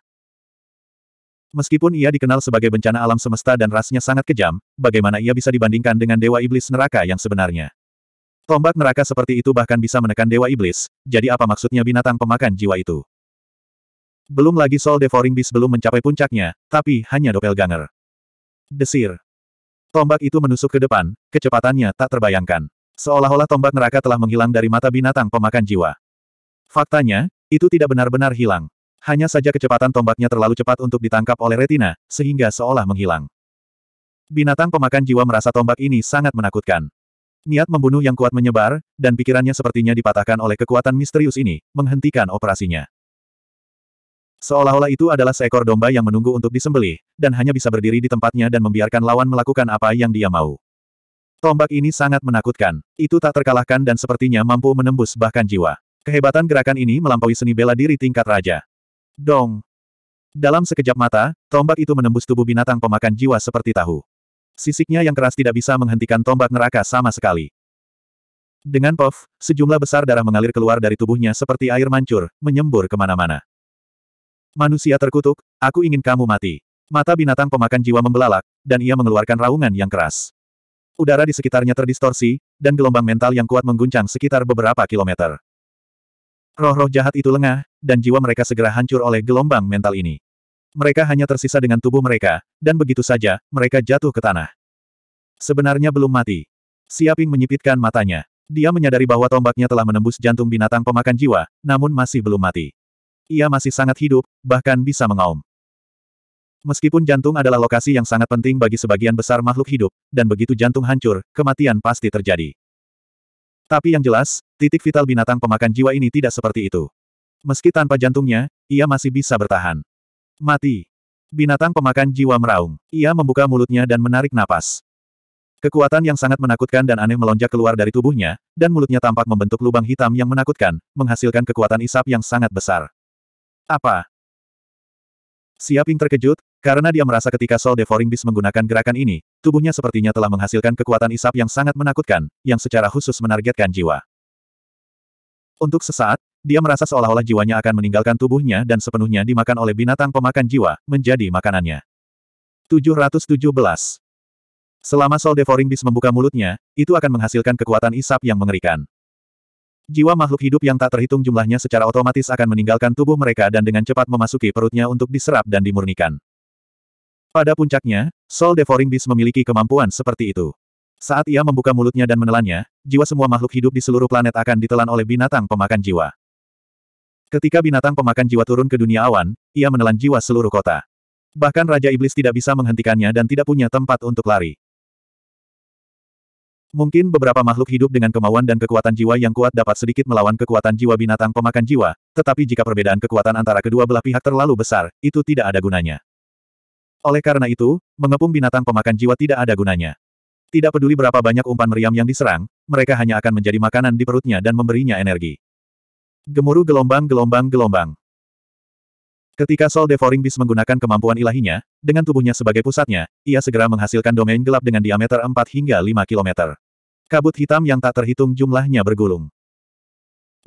Speaker 1: Meskipun ia dikenal sebagai bencana alam semesta dan rasnya sangat kejam, bagaimana ia bisa dibandingkan dengan dewa iblis neraka yang sebenarnya? Tombak neraka seperti itu bahkan bisa menekan dewa iblis, jadi apa maksudnya binatang pemakan jiwa itu? Belum lagi Soul Devouring Beast belum mencapai puncaknya, tapi hanya doppelganger. Desir. Tombak itu menusuk ke depan, kecepatannya tak terbayangkan. Seolah-olah tombak neraka telah menghilang dari mata binatang pemakan jiwa. Faktanya, itu tidak benar-benar hilang. Hanya saja kecepatan tombaknya terlalu cepat untuk ditangkap oleh retina, sehingga seolah menghilang. Binatang pemakan jiwa merasa tombak ini sangat menakutkan. Niat membunuh yang kuat menyebar, dan pikirannya sepertinya dipatahkan oleh kekuatan misterius ini, menghentikan operasinya. Seolah-olah itu adalah seekor domba yang menunggu untuk disembelih, dan hanya bisa berdiri di tempatnya dan membiarkan lawan melakukan apa yang dia mau. Tombak ini sangat menakutkan. Itu tak terkalahkan dan sepertinya mampu menembus bahkan jiwa. Kehebatan gerakan ini melampaui seni bela diri tingkat raja. Dong. Dalam sekejap mata, tombak itu menembus tubuh binatang pemakan jiwa seperti tahu. Sisiknya yang keras tidak bisa menghentikan tombak neraka sama sekali. Dengan puff, sejumlah besar darah mengalir keluar dari tubuhnya seperti air mancur, menyembur kemana-mana. Manusia terkutuk, aku ingin kamu mati. Mata binatang pemakan jiwa membelalak, dan ia mengeluarkan raungan yang keras. Udara di sekitarnya terdistorsi, dan gelombang mental yang kuat mengguncang sekitar beberapa kilometer. Roh-roh jahat itu lengah, dan jiwa mereka segera hancur oleh gelombang mental ini. Mereka hanya tersisa dengan tubuh mereka, dan begitu saja, mereka jatuh ke tanah. Sebenarnya belum mati. Siaping menyipitkan matanya. Dia menyadari bahwa tombaknya telah menembus jantung binatang pemakan jiwa, namun masih belum mati. Ia masih sangat hidup, bahkan bisa mengaum. Meskipun jantung adalah lokasi yang sangat penting bagi sebagian besar makhluk hidup, dan begitu jantung hancur, kematian pasti terjadi. Tapi yang jelas, titik vital binatang pemakan jiwa ini tidak seperti itu. Meski tanpa jantungnya, ia masih bisa bertahan. Mati. Binatang pemakan jiwa meraung. Ia membuka mulutnya dan menarik napas. Kekuatan yang sangat menakutkan dan aneh melonjak keluar dari tubuhnya, dan mulutnya tampak membentuk lubang hitam yang menakutkan, menghasilkan kekuatan isap yang sangat besar. Apa? Siaping terkejut, karena dia merasa ketika Soul Devouring Beast menggunakan gerakan ini, tubuhnya sepertinya telah menghasilkan kekuatan isap yang sangat menakutkan, yang secara khusus menargetkan jiwa. Untuk sesaat, dia merasa seolah-olah jiwanya akan meninggalkan tubuhnya dan sepenuhnya dimakan oleh binatang pemakan jiwa, menjadi makanannya. 717. Selama Soul Devouring Beast membuka mulutnya, itu akan menghasilkan kekuatan isap yang mengerikan. Jiwa makhluk hidup yang tak terhitung jumlahnya secara otomatis akan meninggalkan tubuh mereka dan dengan cepat memasuki perutnya untuk diserap dan dimurnikan. Pada puncaknya, Soul Devouring Beast memiliki kemampuan seperti itu. Saat ia membuka mulutnya dan menelannya, jiwa semua makhluk hidup di seluruh planet akan ditelan oleh binatang pemakan jiwa. Ketika binatang pemakan jiwa turun ke dunia awan, ia menelan jiwa seluruh kota. Bahkan Raja Iblis tidak bisa menghentikannya dan tidak punya tempat untuk lari. Mungkin beberapa makhluk hidup dengan kemauan dan kekuatan jiwa yang kuat dapat sedikit melawan kekuatan jiwa binatang pemakan jiwa, tetapi jika perbedaan kekuatan antara kedua belah pihak terlalu besar, itu tidak ada gunanya. Oleh karena itu, mengepung binatang pemakan jiwa tidak ada gunanya. Tidak peduli berapa banyak umpan meriam yang diserang, mereka hanya akan menjadi makanan di perutnya dan memberinya energi. Gemuruh gelombang gelombang gelombang. Ketika Soul Devouring Beast menggunakan kemampuan ilahinya, dengan tubuhnya sebagai pusatnya, ia segera menghasilkan domain gelap dengan diameter 4 hingga 5 km. Kabut hitam yang tak terhitung jumlahnya bergulung.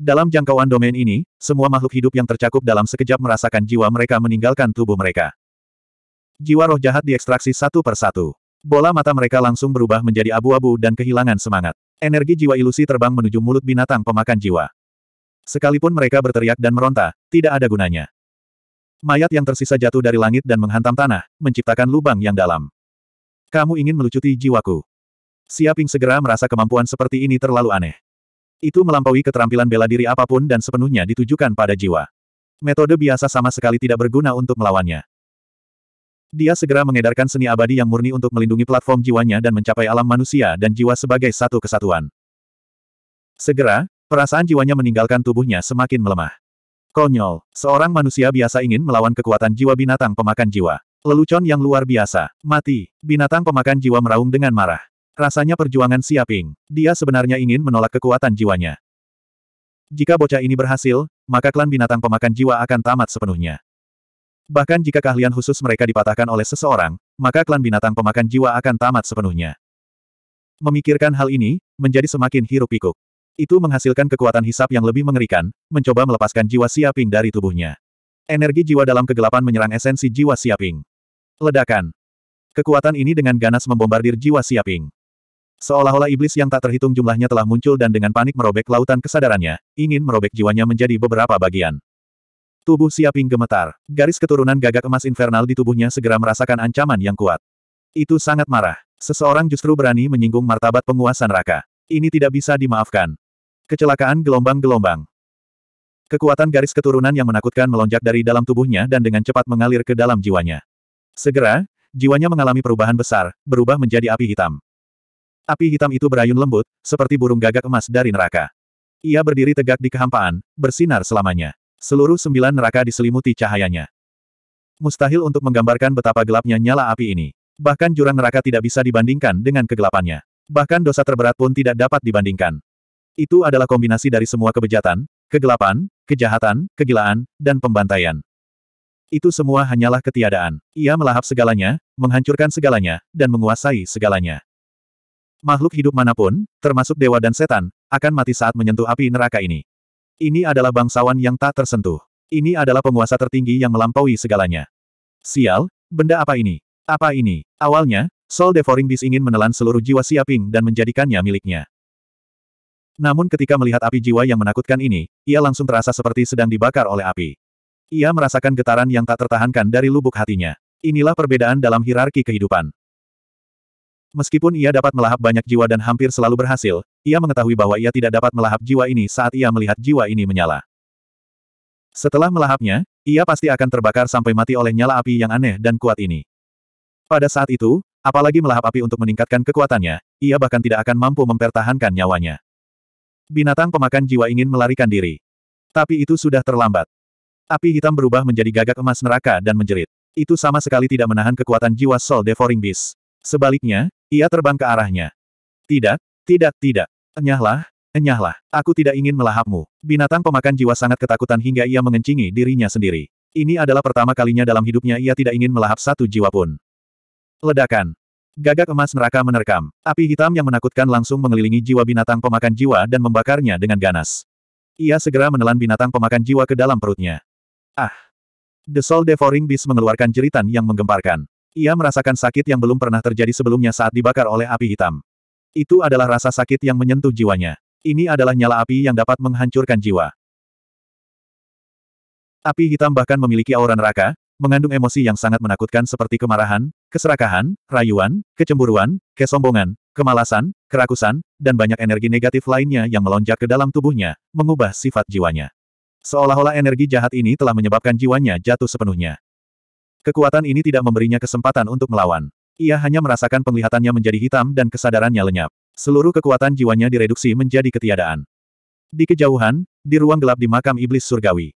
Speaker 1: Dalam jangkauan domain ini, semua makhluk hidup yang tercakup dalam sekejap merasakan jiwa mereka meninggalkan tubuh mereka. Jiwa roh jahat diekstraksi satu per satu. Bola mata mereka langsung berubah menjadi abu-abu dan kehilangan semangat. Energi jiwa ilusi terbang menuju mulut binatang pemakan jiwa. Sekalipun mereka berteriak dan meronta, tidak ada gunanya. Mayat yang tersisa jatuh dari langit dan menghantam tanah, menciptakan lubang yang dalam. Kamu ingin melucuti jiwaku. Siaping segera merasa kemampuan seperti ini terlalu aneh. Itu melampaui keterampilan bela diri apapun dan sepenuhnya ditujukan pada jiwa. Metode biasa sama sekali tidak berguna untuk melawannya. Dia segera mengedarkan seni abadi yang murni untuk melindungi platform jiwanya dan mencapai alam manusia dan jiwa sebagai satu kesatuan. Segera, perasaan jiwanya meninggalkan tubuhnya semakin melemah. Konyol, seorang manusia biasa ingin melawan kekuatan jiwa binatang pemakan jiwa. Lelucon yang luar biasa. Mati. Binatang pemakan jiwa meraung dengan marah. Rasanya perjuangan Siaping. Dia sebenarnya ingin menolak kekuatan jiwanya. Jika bocah ini berhasil, maka klan binatang pemakan jiwa akan tamat sepenuhnya. Bahkan jika keahlian khusus mereka dipatahkan oleh seseorang, maka klan binatang pemakan jiwa akan tamat sepenuhnya. Memikirkan hal ini, menjadi semakin hirup pikuk. Itu menghasilkan kekuatan hisap yang lebih mengerikan, mencoba melepaskan jiwa Siaping dari tubuhnya. Energi jiwa dalam kegelapan menyerang esensi jiwa Siaping. Ledakan. Kekuatan ini dengan ganas membombardir jiwa Siaping. Seolah-olah iblis yang tak terhitung jumlahnya telah muncul dan dengan panik merobek lautan kesadarannya, ingin merobek jiwanya menjadi beberapa bagian. Tubuh Siaping gemetar. Garis keturunan gagak emas infernal di tubuhnya segera merasakan ancaman yang kuat. Itu sangat marah. Seseorang justru berani menyinggung martabat penguasa neraka. Ini tidak bisa dimaafkan. Kecelakaan gelombang-gelombang. Kekuatan garis keturunan yang menakutkan melonjak dari dalam tubuhnya dan dengan cepat mengalir ke dalam jiwanya. Segera, jiwanya mengalami perubahan besar, berubah menjadi api hitam. Api hitam itu berayun lembut, seperti burung gagak emas dari neraka. Ia berdiri tegak di kehampaan, bersinar selamanya. Seluruh sembilan neraka diselimuti cahayanya. Mustahil untuk menggambarkan betapa gelapnya nyala api ini. Bahkan jurang neraka tidak bisa dibandingkan dengan kegelapannya. Bahkan dosa terberat pun tidak dapat dibandingkan. Itu adalah kombinasi dari semua kebejatan, kegelapan, kejahatan, kegilaan, dan pembantaian. Itu semua hanyalah ketiadaan. Ia melahap segalanya, menghancurkan segalanya, dan menguasai segalanya. Makhluk hidup manapun, termasuk dewa dan setan, akan mati saat menyentuh api neraka ini. Ini adalah bangsawan yang tak tersentuh. Ini adalah penguasa tertinggi yang melampaui segalanya. Sial, benda apa ini? Apa ini? Awalnya, Soul Devouring Beast ingin menelan seluruh jiwa Siaping dan menjadikannya miliknya. Namun ketika melihat api jiwa yang menakutkan ini, ia langsung terasa seperti sedang dibakar oleh api. Ia merasakan getaran yang tak tertahankan dari lubuk hatinya. Inilah perbedaan dalam hierarki kehidupan. Meskipun ia dapat melahap banyak jiwa dan hampir selalu berhasil, ia mengetahui bahwa ia tidak dapat melahap jiwa ini saat ia melihat jiwa ini menyala. Setelah melahapnya, ia pasti akan terbakar sampai mati oleh nyala api yang aneh dan kuat ini. Pada saat itu, apalagi melahap api untuk meningkatkan kekuatannya, ia bahkan tidak akan mampu mempertahankan nyawanya. Binatang pemakan jiwa ingin melarikan diri. Tapi itu sudah terlambat. Api hitam berubah menjadi gagak emas neraka dan menjerit. Itu sama sekali tidak menahan kekuatan jiwa Soul Devouring Beast. Sebaliknya, ia terbang ke arahnya. Tidak, tidak, tidak. Enyahlah, enyahlah. Aku tidak ingin melahapmu. Binatang pemakan jiwa sangat ketakutan hingga ia mengencingi dirinya sendiri. Ini adalah pertama kalinya dalam hidupnya ia tidak ingin melahap satu jiwa pun. Ledakan. Gagak emas neraka menerkam. Api hitam yang menakutkan langsung mengelilingi jiwa binatang pemakan jiwa dan membakarnya dengan ganas. Ia segera menelan binatang pemakan jiwa ke dalam perutnya. Ah! The Soul Devouring Beast mengeluarkan jeritan yang menggemparkan. Ia merasakan sakit yang belum pernah terjadi sebelumnya saat dibakar oleh api hitam. Itu adalah rasa sakit yang menyentuh jiwanya. Ini adalah nyala api yang dapat menghancurkan jiwa. Api hitam bahkan memiliki aura neraka, mengandung emosi yang sangat menakutkan seperti kemarahan, keserakahan, rayuan, kecemburuan, kesombongan, kemalasan, kerakusan, dan banyak energi negatif lainnya yang melonjak ke dalam tubuhnya, mengubah sifat jiwanya. Seolah-olah energi jahat ini telah menyebabkan jiwanya jatuh sepenuhnya. Kekuatan ini tidak memberinya kesempatan untuk melawan. Ia hanya merasakan penglihatannya menjadi hitam dan kesadarannya lenyap. Seluruh kekuatan jiwanya direduksi menjadi ketiadaan. Di kejauhan, di ruang gelap di makam iblis surgawi,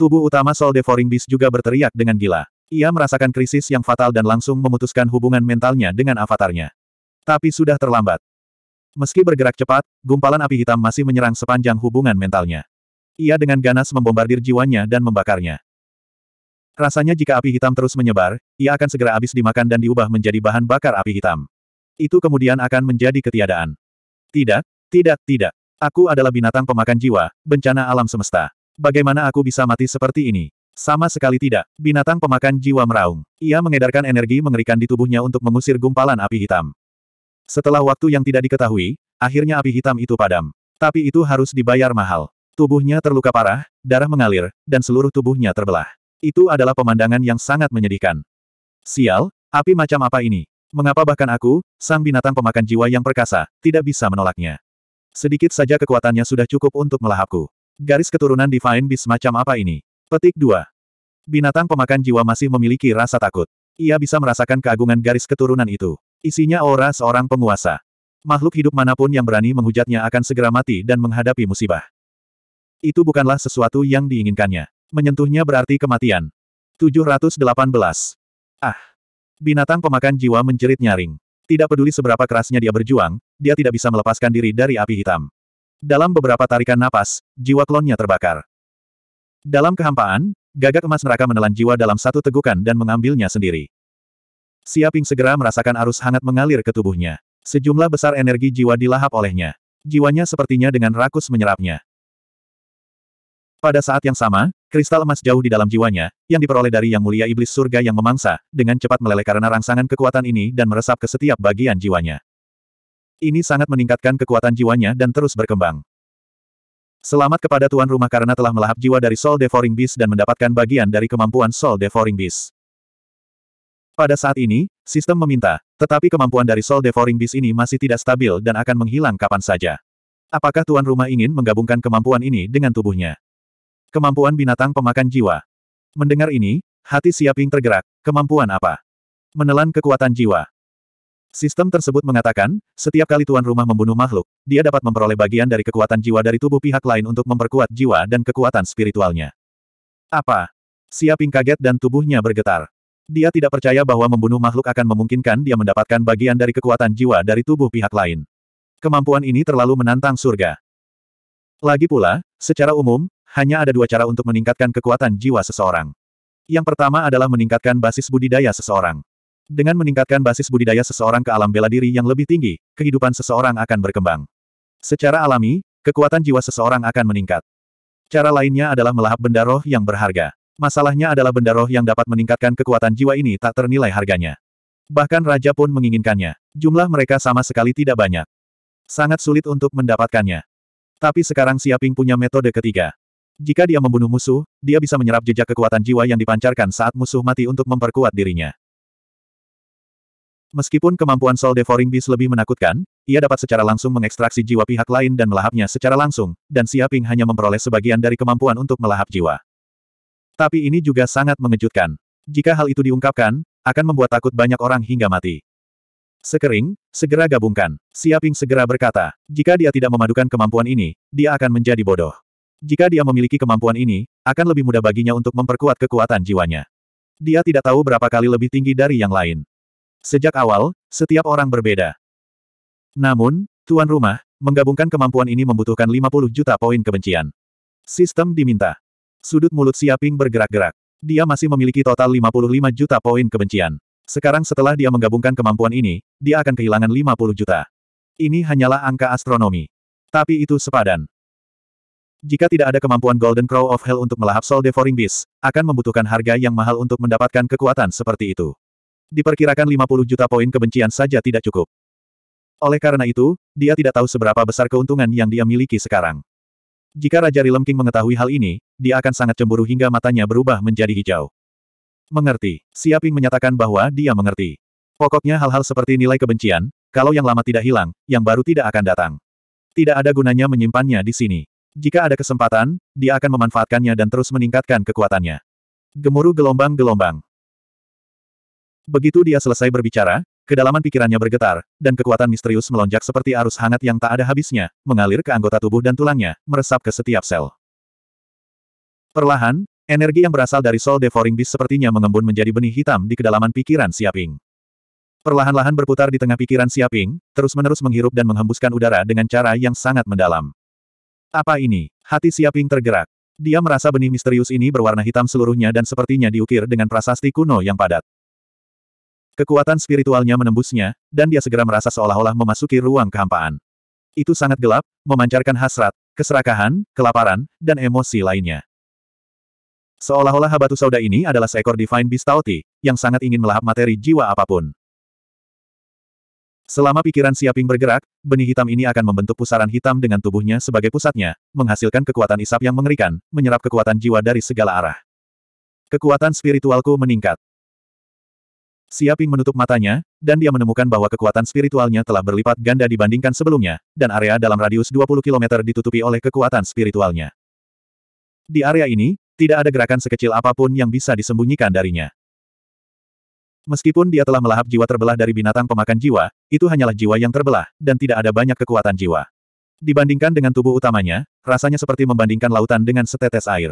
Speaker 1: Tubuh utama Sol Devouring Beast juga berteriak dengan gila. Ia merasakan krisis yang fatal dan langsung memutuskan hubungan mentalnya dengan avatarnya. Tapi sudah terlambat. Meski bergerak cepat, gumpalan api hitam masih menyerang sepanjang hubungan mentalnya. Ia dengan ganas membombardir jiwanya dan membakarnya. Rasanya jika api hitam terus menyebar, ia akan segera habis dimakan dan diubah menjadi bahan bakar api hitam. Itu kemudian akan menjadi ketiadaan. Tidak, tidak, tidak. Aku adalah binatang pemakan jiwa, bencana alam semesta. Bagaimana aku bisa mati seperti ini? Sama sekali tidak. Binatang pemakan jiwa meraung. Ia mengedarkan energi mengerikan di tubuhnya untuk mengusir gumpalan api hitam. Setelah waktu yang tidak diketahui, akhirnya api hitam itu padam. Tapi itu harus dibayar mahal. Tubuhnya terluka parah, darah mengalir, dan seluruh tubuhnya terbelah. Itu adalah pemandangan yang sangat menyedihkan. Sial, api macam apa ini? Mengapa bahkan aku, sang binatang pemakan jiwa yang perkasa, tidak bisa menolaknya? Sedikit saja kekuatannya sudah cukup untuk melahapku. Garis keturunan Divine Beast macam apa ini? Petik 2. Binatang pemakan jiwa masih memiliki rasa takut. Ia bisa merasakan keagungan garis keturunan itu. Isinya aura seorang penguasa. Makhluk hidup manapun yang berani menghujatnya akan segera mati dan menghadapi musibah. Itu bukanlah sesuatu yang diinginkannya. Menyentuhnya berarti kematian. 718. Ah. Binatang pemakan jiwa menjerit nyaring. Tidak peduli seberapa kerasnya dia berjuang, dia tidak bisa melepaskan diri dari api hitam. Dalam beberapa tarikan napas, jiwa klonnya terbakar. Dalam kehampaan, gagak emas neraka menelan jiwa dalam satu tegukan dan mengambilnya sendiri. Siaping segera merasakan arus hangat mengalir ke tubuhnya. Sejumlah besar energi jiwa dilahap olehnya. Jiwanya sepertinya dengan rakus menyerapnya. Pada saat yang sama, kristal emas jauh di dalam jiwanya, yang diperoleh dari Yang Mulia Iblis Surga yang memangsa, dengan cepat meleleh karena rangsangan kekuatan ini dan meresap ke setiap bagian jiwanya. Ini sangat meningkatkan kekuatan jiwanya dan terus berkembang. Selamat kepada tuan rumah karena telah melahap jiwa dari Soul Devouring Beast dan mendapatkan bagian dari kemampuan Soul Devouring Beast. Pada saat ini, sistem meminta, tetapi kemampuan dari Soul Devouring Beast ini masih tidak stabil dan akan menghilang kapan saja. Apakah tuan rumah ingin menggabungkan kemampuan ini dengan tubuhnya? Kemampuan binatang pemakan jiwa. Mendengar ini, hati Siaping tergerak, kemampuan apa? Menelan kekuatan jiwa. Sistem tersebut mengatakan, setiap kali tuan rumah membunuh makhluk, dia dapat memperoleh bagian dari kekuatan jiwa dari tubuh pihak lain untuk memperkuat jiwa dan kekuatan spiritualnya. Apa? Siaping kaget dan tubuhnya bergetar. Dia tidak percaya bahwa membunuh makhluk akan memungkinkan dia mendapatkan bagian dari kekuatan jiwa dari tubuh pihak lain. Kemampuan ini terlalu menantang surga. Lagi pula, secara umum, hanya ada dua cara untuk meningkatkan kekuatan jiwa seseorang. Yang pertama adalah meningkatkan basis budidaya seseorang. Dengan meningkatkan basis budidaya seseorang ke alam bela diri yang lebih tinggi, kehidupan seseorang akan berkembang. Secara alami, kekuatan jiwa seseorang akan meningkat. Cara lainnya adalah melahap benda roh yang berharga. Masalahnya adalah benda roh yang dapat meningkatkan kekuatan jiwa ini tak ternilai harganya. Bahkan raja pun menginginkannya. Jumlah mereka sama sekali tidak banyak. Sangat sulit untuk mendapatkannya. Tapi sekarang Siaping punya metode ketiga. Jika dia membunuh musuh, dia bisa menyerap jejak kekuatan jiwa yang dipancarkan saat musuh mati untuk memperkuat dirinya. Meskipun kemampuan Soul Devouring Beast lebih menakutkan, ia dapat secara langsung mengekstraksi jiwa pihak lain dan melahapnya secara langsung, dan Siaping hanya memperoleh sebagian dari kemampuan untuk melahap jiwa. Tapi ini juga sangat mengejutkan. Jika hal itu diungkapkan, akan membuat takut banyak orang hingga mati. Sekering, segera gabungkan. Siaping segera berkata, jika dia tidak memadukan kemampuan ini, dia akan menjadi bodoh. Jika dia memiliki kemampuan ini, akan lebih mudah baginya untuk memperkuat kekuatan jiwanya. Dia tidak tahu berapa kali lebih tinggi dari yang lain. Sejak awal, setiap orang berbeda. Namun, tuan rumah, menggabungkan kemampuan ini membutuhkan 50 juta poin kebencian. Sistem diminta. Sudut mulut Siaping bergerak-gerak. Dia masih memiliki total 55 juta poin kebencian. Sekarang setelah dia menggabungkan kemampuan ini, dia akan kehilangan 50 juta. Ini hanyalah angka astronomi. Tapi itu sepadan. Jika tidak ada kemampuan Golden Crow of Hell untuk melahap Soul Devouring Beast, akan membutuhkan harga yang mahal untuk mendapatkan kekuatan seperti itu diperkirakan 50 juta poin kebencian saja tidak cukup. Oleh karena itu, dia tidak tahu seberapa besar keuntungan yang dia miliki sekarang. Jika Raja Rilem King mengetahui hal ini, dia akan sangat cemburu hingga matanya berubah menjadi hijau. Mengerti. Siaping menyatakan bahwa dia mengerti. Pokoknya hal-hal seperti nilai kebencian, kalau yang lama tidak hilang, yang baru tidak akan datang. Tidak ada gunanya menyimpannya di sini. Jika ada kesempatan, dia akan memanfaatkannya dan terus meningkatkan kekuatannya. Gemuruh gelombang-gelombang. Begitu dia selesai berbicara, kedalaman pikirannya bergetar, dan kekuatan misterius melonjak seperti arus hangat yang tak ada habisnya, mengalir ke anggota tubuh dan tulangnya, meresap ke setiap sel. Perlahan, energi yang berasal dari Soul Devouring Beast sepertinya mengembun menjadi benih hitam di kedalaman pikiran Siaping. Perlahan-lahan berputar di tengah pikiran Siaping, terus-menerus menghirup dan menghembuskan udara dengan cara yang sangat mendalam. Apa ini? Hati Siaping tergerak. Dia merasa benih misterius ini berwarna hitam seluruhnya dan sepertinya diukir dengan prasasti kuno yang padat. Kekuatan spiritualnya menembusnya, dan dia segera merasa seolah-olah memasuki ruang kehampaan. Itu sangat gelap, memancarkan hasrat, keserakahan, kelaparan, dan emosi lainnya. Seolah-olah Habatu Sauda ini adalah seekor Divine Bistauti, yang sangat ingin melahap materi jiwa apapun. Selama pikiran Siaping bergerak, benih hitam ini akan membentuk pusaran hitam dengan tubuhnya sebagai pusatnya, menghasilkan kekuatan isap yang mengerikan, menyerap kekuatan jiwa dari segala arah. Kekuatan spiritualku meningkat. Siaping menutup matanya, dan dia menemukan bahwa kekuatan spiritualnya telah berlipat ganda dibandingkan sebelumnya, dan area dalam radius 20 km ditutupi oleh kekuatan spiritualnya. Di area ini, tidak ada gerakan sekecil apapun yang bisa disembunyikan darinya. Meskipun dia telah melahap jiwa terbelah dari binatang pemakan jiwa, itu hanyalah jiwa yang terbelah, dan tidak ada banyak kekuatan jiwa. Dibandingkan dengan tubuh utamanya, rasanya seperti membandingkan lautan dengan setetes air.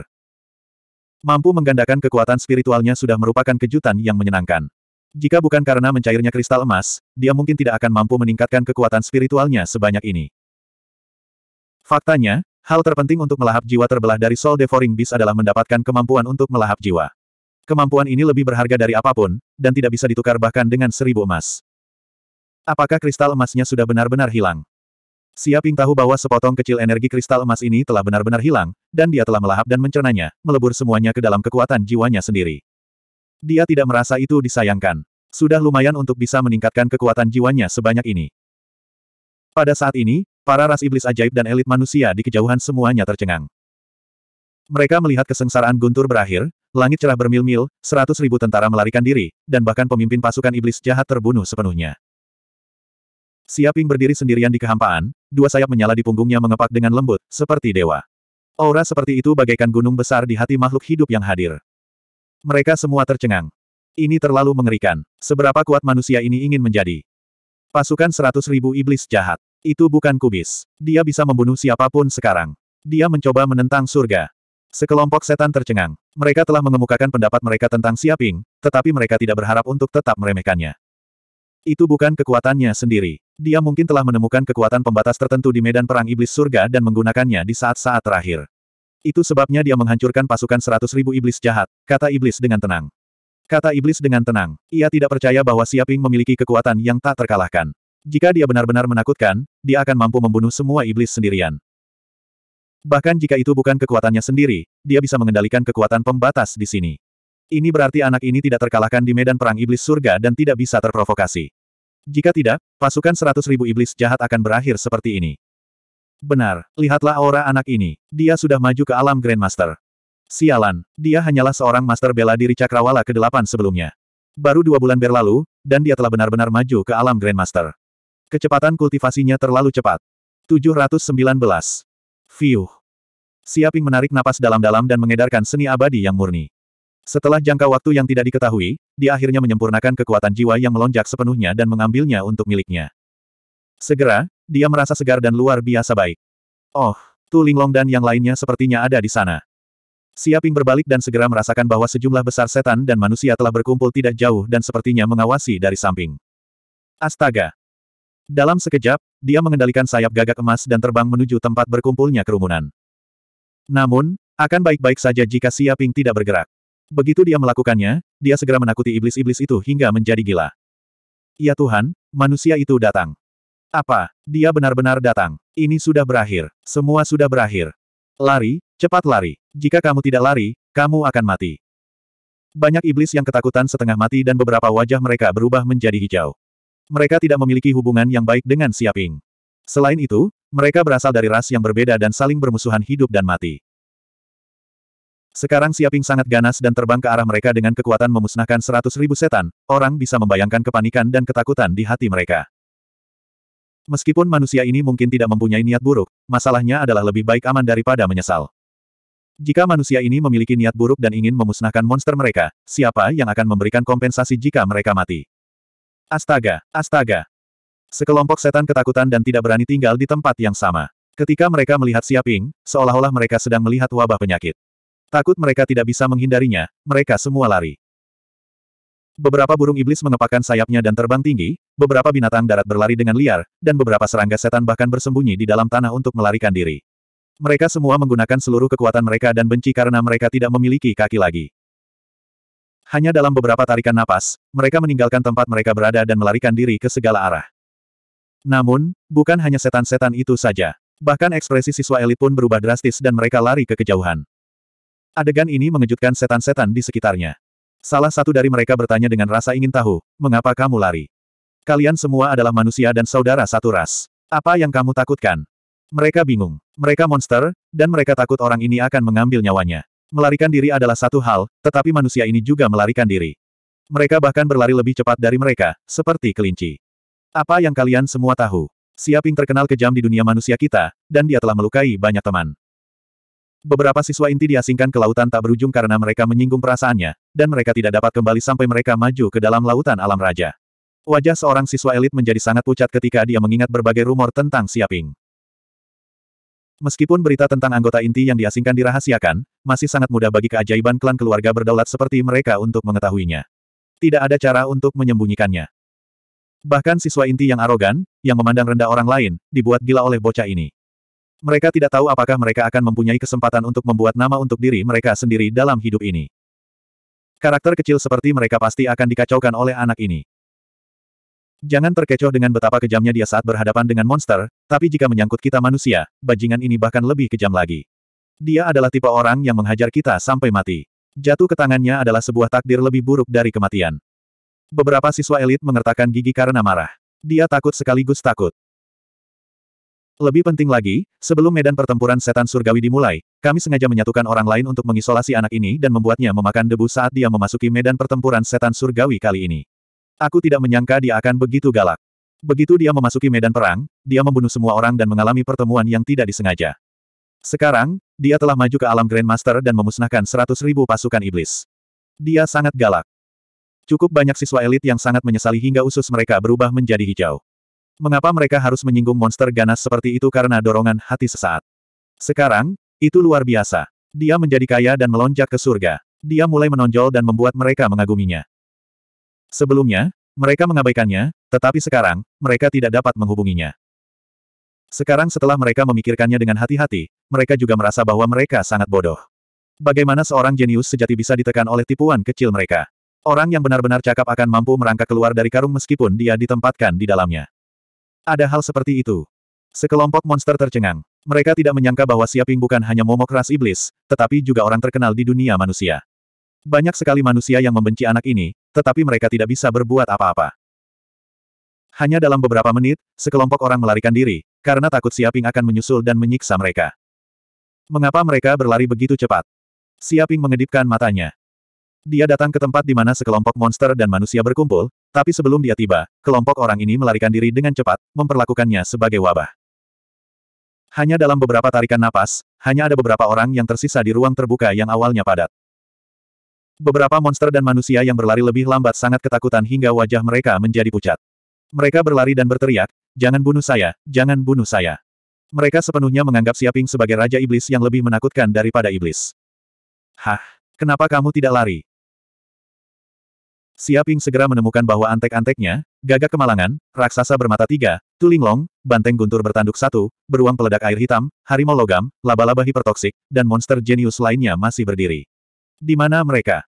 Speaker 1: Mampu menggandakan kekuatan spiritualnya sudah merupakan kejutan yang menyenangkan. Jika bukan karena mencairnya kristal emas, dia mungkin tidak akan mampu meningkatkan kekuatan spiritualnya sebanyak ini. Faktanya, hal terpenting untuk melahap jiwa terbelah dari Soul Devouring Beast adalah mendapatkan kemampuan untuk melahap jiwa. Kemampuan ini lebih berharga dari apapun, dan tidak bisa ditukar bahkan dengan seribu emas. Apakah kristal emasnya sudah benar-benar hilang? Siaping tahu bahwa sepotong kecil energi kristal emas ini telah benar-benar hilang, dan dia telah melahap dan mencernanya, melebur semuanya ke dalam kekuatan jiwanya sendiri. Dia tidak merasa itu disayangkan. Sudah lumayan untuk bisa meningkatkan kekuatan jiwanya sebanyak ini. Pada saat ini, para ras iblis ajaib dan elit manusia di kejauhan semuanya tercengang. Mereka melihat kesengsaraan guntur berakhir, langit cerah bermil-mil, seratus ribu tentara melarikan diri, dan bahkan pemimpin pasukan iblis jahat terbunuh sepenuhnya. Siaping berdiri sendirian di kehampaan, dua sayap menyala di punggungnya mengepak dengan lembut, seperti dewa. Aura seperti itu bagaikan gunung besar di hati makhluk hidup yang hadir. Mereka semua tercengang. Ini terlalu mengerikan. Seberapa kuat manusia ini ingin menjadi? Pasukan seratus ribu iblis jahat. Itu bukan kubis. Dia bisa membunuh siapapun sekarang. Dia mencoba menentang surga. Sekelompok setan tercengang. Mereka telah mengemukakan pendapat mereka tentang Siaping, tetapi mereka tidak berharap untuk tetap meremehkannya. Itu bukan kekuatannya sendiri. Dia mungkin telah menemukan kekuatan pembatas tertentu di medan perang iblis surga dan menggunakannya di saat-saat terakhir. Itu sebabnya dia menghancurkan pasukan seratus ribu iblis jahat, kata iblis dengan tenang. Kata iblis dengan tenang, ia tidak percaya bahwa Siaping memiliki kekuatan yang tak terkalahkan. Jika dia benar-benar menakutkan, dia akan mampu membunuh semua iblis sendirian. Bahkan jika itu bukan kekuatannya sendiri, dia bisa mengendalikan kekuatan pembatas di sini. Ini berarti anak ini tidak terkalahkan di medan perang iblis surga dan tidak bisa terprovokasi. Jika tidak, pasukan seratus ribu iblis jahat akan berakhir seperti ini. Benar, lihatlah aura anak ini. Dia sudah maju ke alam Grandmaster. Sialan, dia hanyalah seorang master bela diri cakrawala ke-8 sebelumnya. Baru dua bulan berlalu, dan dia telah benar-benar maju ke alam Grandmaster. Kecepatan kultivasinya terlalu cepat. 719. Fiuh. Siaping menarik napas dalam-dalam dan mengedarkan seni abadi yang murni. Setelah jangka waktu yang tidak diketahui, dia akhirnya menyempurnakan kekuatan jiwa yang melonjak sepenuhnya dan mengambilnya untuk miliknya. Segera, dia merasa segar dan luar biasa baik. Oh, Tu Linglong dan yang lainnya sepertinya ada di sana. Siaping berbalik dan segera merasakan bahwa sejumlah besar setan dan manusia telah berkumpul tidak jauh dan sepertinya mengawasi dari samping. Astaga! Dalam sekejap, dia mengendalikan sayap gagak emas dan terbang menuju tempat berkumpulnya kerumunan. Namun, akan baik-baik saja jika Siaping tidak bergerak. Begitu dia melakukannya, dia segera menakuti iblis-iblis itu hingga menjadi gila. Ya Tuhan, manusia itu datang. Apa? Dia benar-benar datang. Ini sudah berakhir. Semua sudah berakhir. Lari, cepat lari. Jika kamu tidak lari, kamu akan mati. Banyak iblis yang ketakutan setengah mati dan beberapa wajah mereka berubah menjadi hijau. Mereka tidak memiliki hubungan yang baik dengan Siaping. Selain itu, mereka berasal dari ras yang berbeda dan saling bermusuhan hidup dan mati. Sekarang Siaping sangat ganas dan terbang ke arah mereka dengan kekuatan memusnahkan seratus ribu setan, orang bisa membayangkan kepanikan dan ketakutan di hati mereka. Meskipun manusia ini mungkin tidak mempunyai niat buruk, masalahnya adalah lebih baik aman daripada menyesal. Jika manusia ini memiliki niat buruk dan ingin memusnahkan monster mereka, siapa yang akan memberikan kompensasi jika mereka mati? Astaga, astaga. Sekelompok setan ketakutan dan tidak berani tinggal di tempat yang sama. Ketika mereka melihat Siaping, seolah-olah mereka sedang melihat wabah penyakit. Takut mereka tidak bisa menghindarinya, mereka semua lari. Beberapa burung iblis mengepakkan sayapnya dan terbang tinggi, beberapa binatang darat berlari dengan liar, dan beberapa serangga setan bahkan bersembunyi di dalam tanah untuk melarikan diri. Mereka semua menggunakan seluruh kekuatan mereka dan benci karena mereka tidak memiliki kaki lagi. Hanya dalam beberapa tarikan napas, mereka meninggalkan tempat mereka berada dan melarikan diri ke segala arah. Namun, bukan hanya setan-setan itu saja. Bahkan ekspresi siswa elit pun berubah drastis dan mereka lari ke kejauhan. Adegan ini mengejutkan setan-setan di sekitarnya. Salah satu dari mereka bertanya dengan rasa ingin tahu, mengapa kamu lari? Kalian semua adalah manusia dan saudara satu ras. Apa yang kamu takutkan? Mereka bingung. Mereka monster, dan mereka takut orang ini akan mengambil nyawanya. Melarikan diri adalah satu hal, tetapi manusia ini juga melarikan diri. Mereka bahkan berlari lebih cepat dari mereka, seperti kelinci. Apa yang kalian semua tahu? Siaping terkenal kejam di dunia manusia kita, dan dia telah melukai banyak teman. Beberapa siswa inti diasingkan ke lautan tak berujung karena mereka menyinggung perasaannya, dan mereka tidak dapat kembali sampai mereka maju ke dalam lautan alam raja. Wajah seorang siswa elit menjadi sangat pucat ketika dia mengingat berbagai rumor tentang Siaping. Meskipun berita tentang anggota inti yang diasingkan dirahasiakan, masih sangat mudah bagi keajaiban klan keluarga berdaulat seperti mereka untuk mengetahuinya. Tidak ada cara untuk menyembunyikannya. Bahkan siswa inti yang arogan, yang memandang rendah orang lain, dibuat gila oleh bocah ini. Mereka tidak tahu apakah mereka akan mempunyai kesempatan untuk membuat nama untuk diri mereka sendiri dalam hidup ini. Karakter kecil seperti mereka pasti akan dikacaukan oleh anak ini. Jangan terkecoh dengan betapa kejamnya dia saat berhadapan dengan monster, tapi jika menyangkut kita manusia, bajingan ini bahkan lebih kejam lagi. Dia adalah tipe orang yang menghajar kita sampai mati. Jatuh ke tangannya adalah sebuah takdir lebih buruk dari kematian. Beberapa siswa elit mengertakkan gigi karena marah. Dia takut sekaligus takut. Lebih penting lagi, sebelum medan pertempuran setan surgawi dimulai, kami sengaja menyatukan orang lain untuk mengisolasi anak ini dan membuatnya memakan debu saat dia memasuki medan pertempuran setan surgawi kali ini. Aku tidak menyangka dia akan begitu galak. Begitu dia memasuki medan perang, dia membunuh semua orang dan mengalami pertemuan yang tidak disengaja. Sekarang, dia telah maju ke alam Grandmaster dan memusnahkan seratus ribu pasukan iblis. Dia sangat galak. Cukup banyak siswa elit yang sangat menyesali hingga usus mereka berubah menjadi hijau. Mengapa mereka harus menyinggung monster ganas seperti itu karena dorongan hati sesaat? Sekarang, itu luar biasa. Dia menjadi kaya dan melonjak ke surga. Dia mulai menonjol dan membuat mereka mengaguminya. Sebelumnya, mereka mengabaikannya, tetapi sekarang, mereka tidak dapat menghubunginya. Sekarang setelah mereka memikirkannya dengan hati-hati, mereka juga merasa bahwa mereka sangat bodoh. Bagaimana seorang jenius sejati bisa ditekan oleh tipuan kecil mereka? Orang yang benar-benar cakap akan mampu merangkak keluar dari karung meskipun dia ditempatkan di dalamnya. Ada hal seperti itu. Sekelompok monster tercengang. Mereka tidak menyangka bahwa Siaping bukan hanya momok ras iblis, tetapi juga orang terkenal di dunia manusia. Banyak sekali manusia yang membenci anak ini, tetapi mereka tidak bisa berbuat apa-apa. Hanya dalam beberapa menit, sekelompok orang melarikan diri, karena takut Siaping akan menyusul dan menyiksa mereka. Mengapa mereka berlari begitu cepat? Siaping mengedipkan matanya. Dia datang ke tempat di mana sekelompok monster dan manusia berkumpul, tapi sebelum dia tiba, kelompok orang ini melarikan diri dengan cepat, memperlakukannya sebagai wabah. Hanya dalam beberapa tarikan napas, hanya ada beberapa orang yang tersisa di ruang terbuka yang awalnya padat. Beberapa monster dan manusia yang berlari lebih lambat sangat ketakutan hingga wajah mereka menjadi pucat. Mereka berlari dan berteriak, jangan bunuh saya, jangan bunuh saya. Mereka sepenuhnya menganggap Siaping sebagai Raja Iblis yang lebih menakutkan daripada Iblis. Hah, kenapa kamu tidak lari? Siaping segera menemukan bahwa antek-anteknya, gagak kemalangan, raksasa bermata tiga, tulinglong, banteng guntur bertanduk satu, beruang peledak air hitam, harimau logam, laba-laba hipertoksik, dan monster jenius lainnya masih berdiri. Di mana mereka?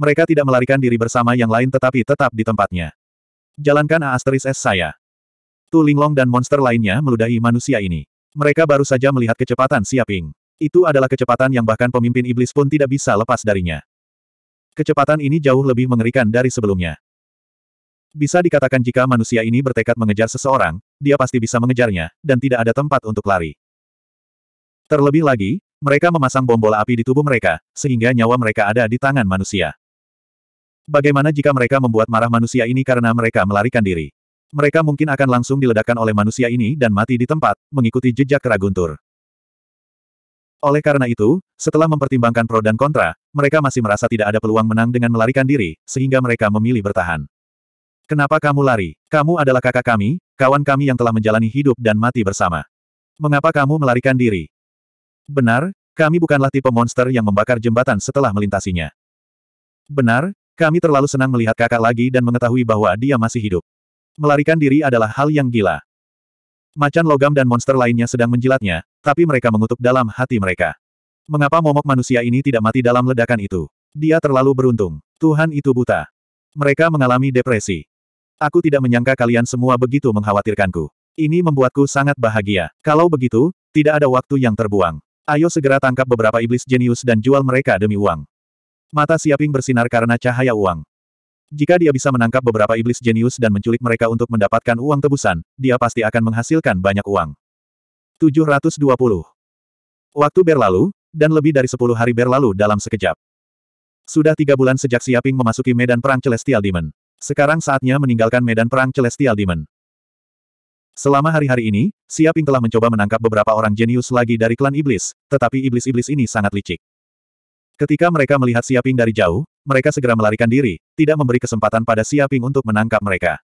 Speaker 1: Mereka tidak melarikan diri bersama yang lain tetapi tetap di tempatnya. Jalankan A asteris S saya. Tulinglong dan monster lainnya meludahi manusia ini. Mereka baru saja melihat kecepatan Siaping. Itu adalah kecepatan yang bahkan pemimpin iblis pun tidak bisa lepas darinya. Kecepatan ini jauh lebih mengerikan dari sebelumnya. Bisa dikatakan jika manusia ini bertekad mengejar seseorang, dia pasti bisa mengejarnya, dan tidak ada tempat untuk lari. Terlebih lagi, mereka memasang bom bola api di tubuh mereka, sehingga nyawa mereka ada di tangan manusia. Bagaimana jika mereka membuat marah manusia ini karena mereka melarikan diri? Mereka mungkin akan langsung diledakkan oleh manusia ini dan mati di tempat, mengikuti jejak keraguntur. Oleh karena itu, setelah mempertimbangkan pro dan kontra, mereka masih merasa tidak ada peluang menang dengan melarikan diri, sehingga mereka memilih bertahan. Kenapa kamu lari? Kamu adalah kakak kami, kawan kami yang telah menjalani hidup dan mati bersama. Mengapa kamu melarikan diri? Benar, kami bukanlah tipe monster yang membakar jembatan setelah melintasinya. Benar, kami terlalu senang melihat kakak lagi dan mengetahui bahwa dia masih hidup. Melarikan diri adalah hal yang gila. Macan logam dan monster lainnya sedang menjilatnya, tapi mereka mengutuk dalam hati mereka. Mengapa momok manusia ini tidak mati dalam ledakan itu? Dia terlalu beruntung. Tuhan itu buta. Mereka mengalami depresi. Aku tidak menyangka kalian semua begitu mengkhawatirkanku. Ini membuatku sangat bahagia. Kalau begitu, tidak ada waktu yang terbuang. Ayo segera tangkap beberapa iblis jenius dan jual mereka demi uang. Mata Siaping bersinar karena cahaya uang. Jika dia bisa menangkap beberapa iblis jenius dan menculik mereka untuk mendapatkan uang tebusan, dia pasti akan menghasilkan banyak uang. 720. Waktu berlalu, dan lebih dari 10 hari berlalu dalam sekejap. Sudah tiga bulan sejak Siaping memasuki medan perang Celestial Demon. Sekarang saatnya meninggalkan medan perang Celestial Demon. Selama hari-hari ini, Siaping telah mencoba menangkap beberapa orang jenius lagi dari klan iblis, tetapi iblis-iblis ini sangat licik. Ketika mereka melihat Siaping dari jauh, mereka segera melarikan diri, tidak memberi kesempatan pada Siaping untuk menangkap mereka.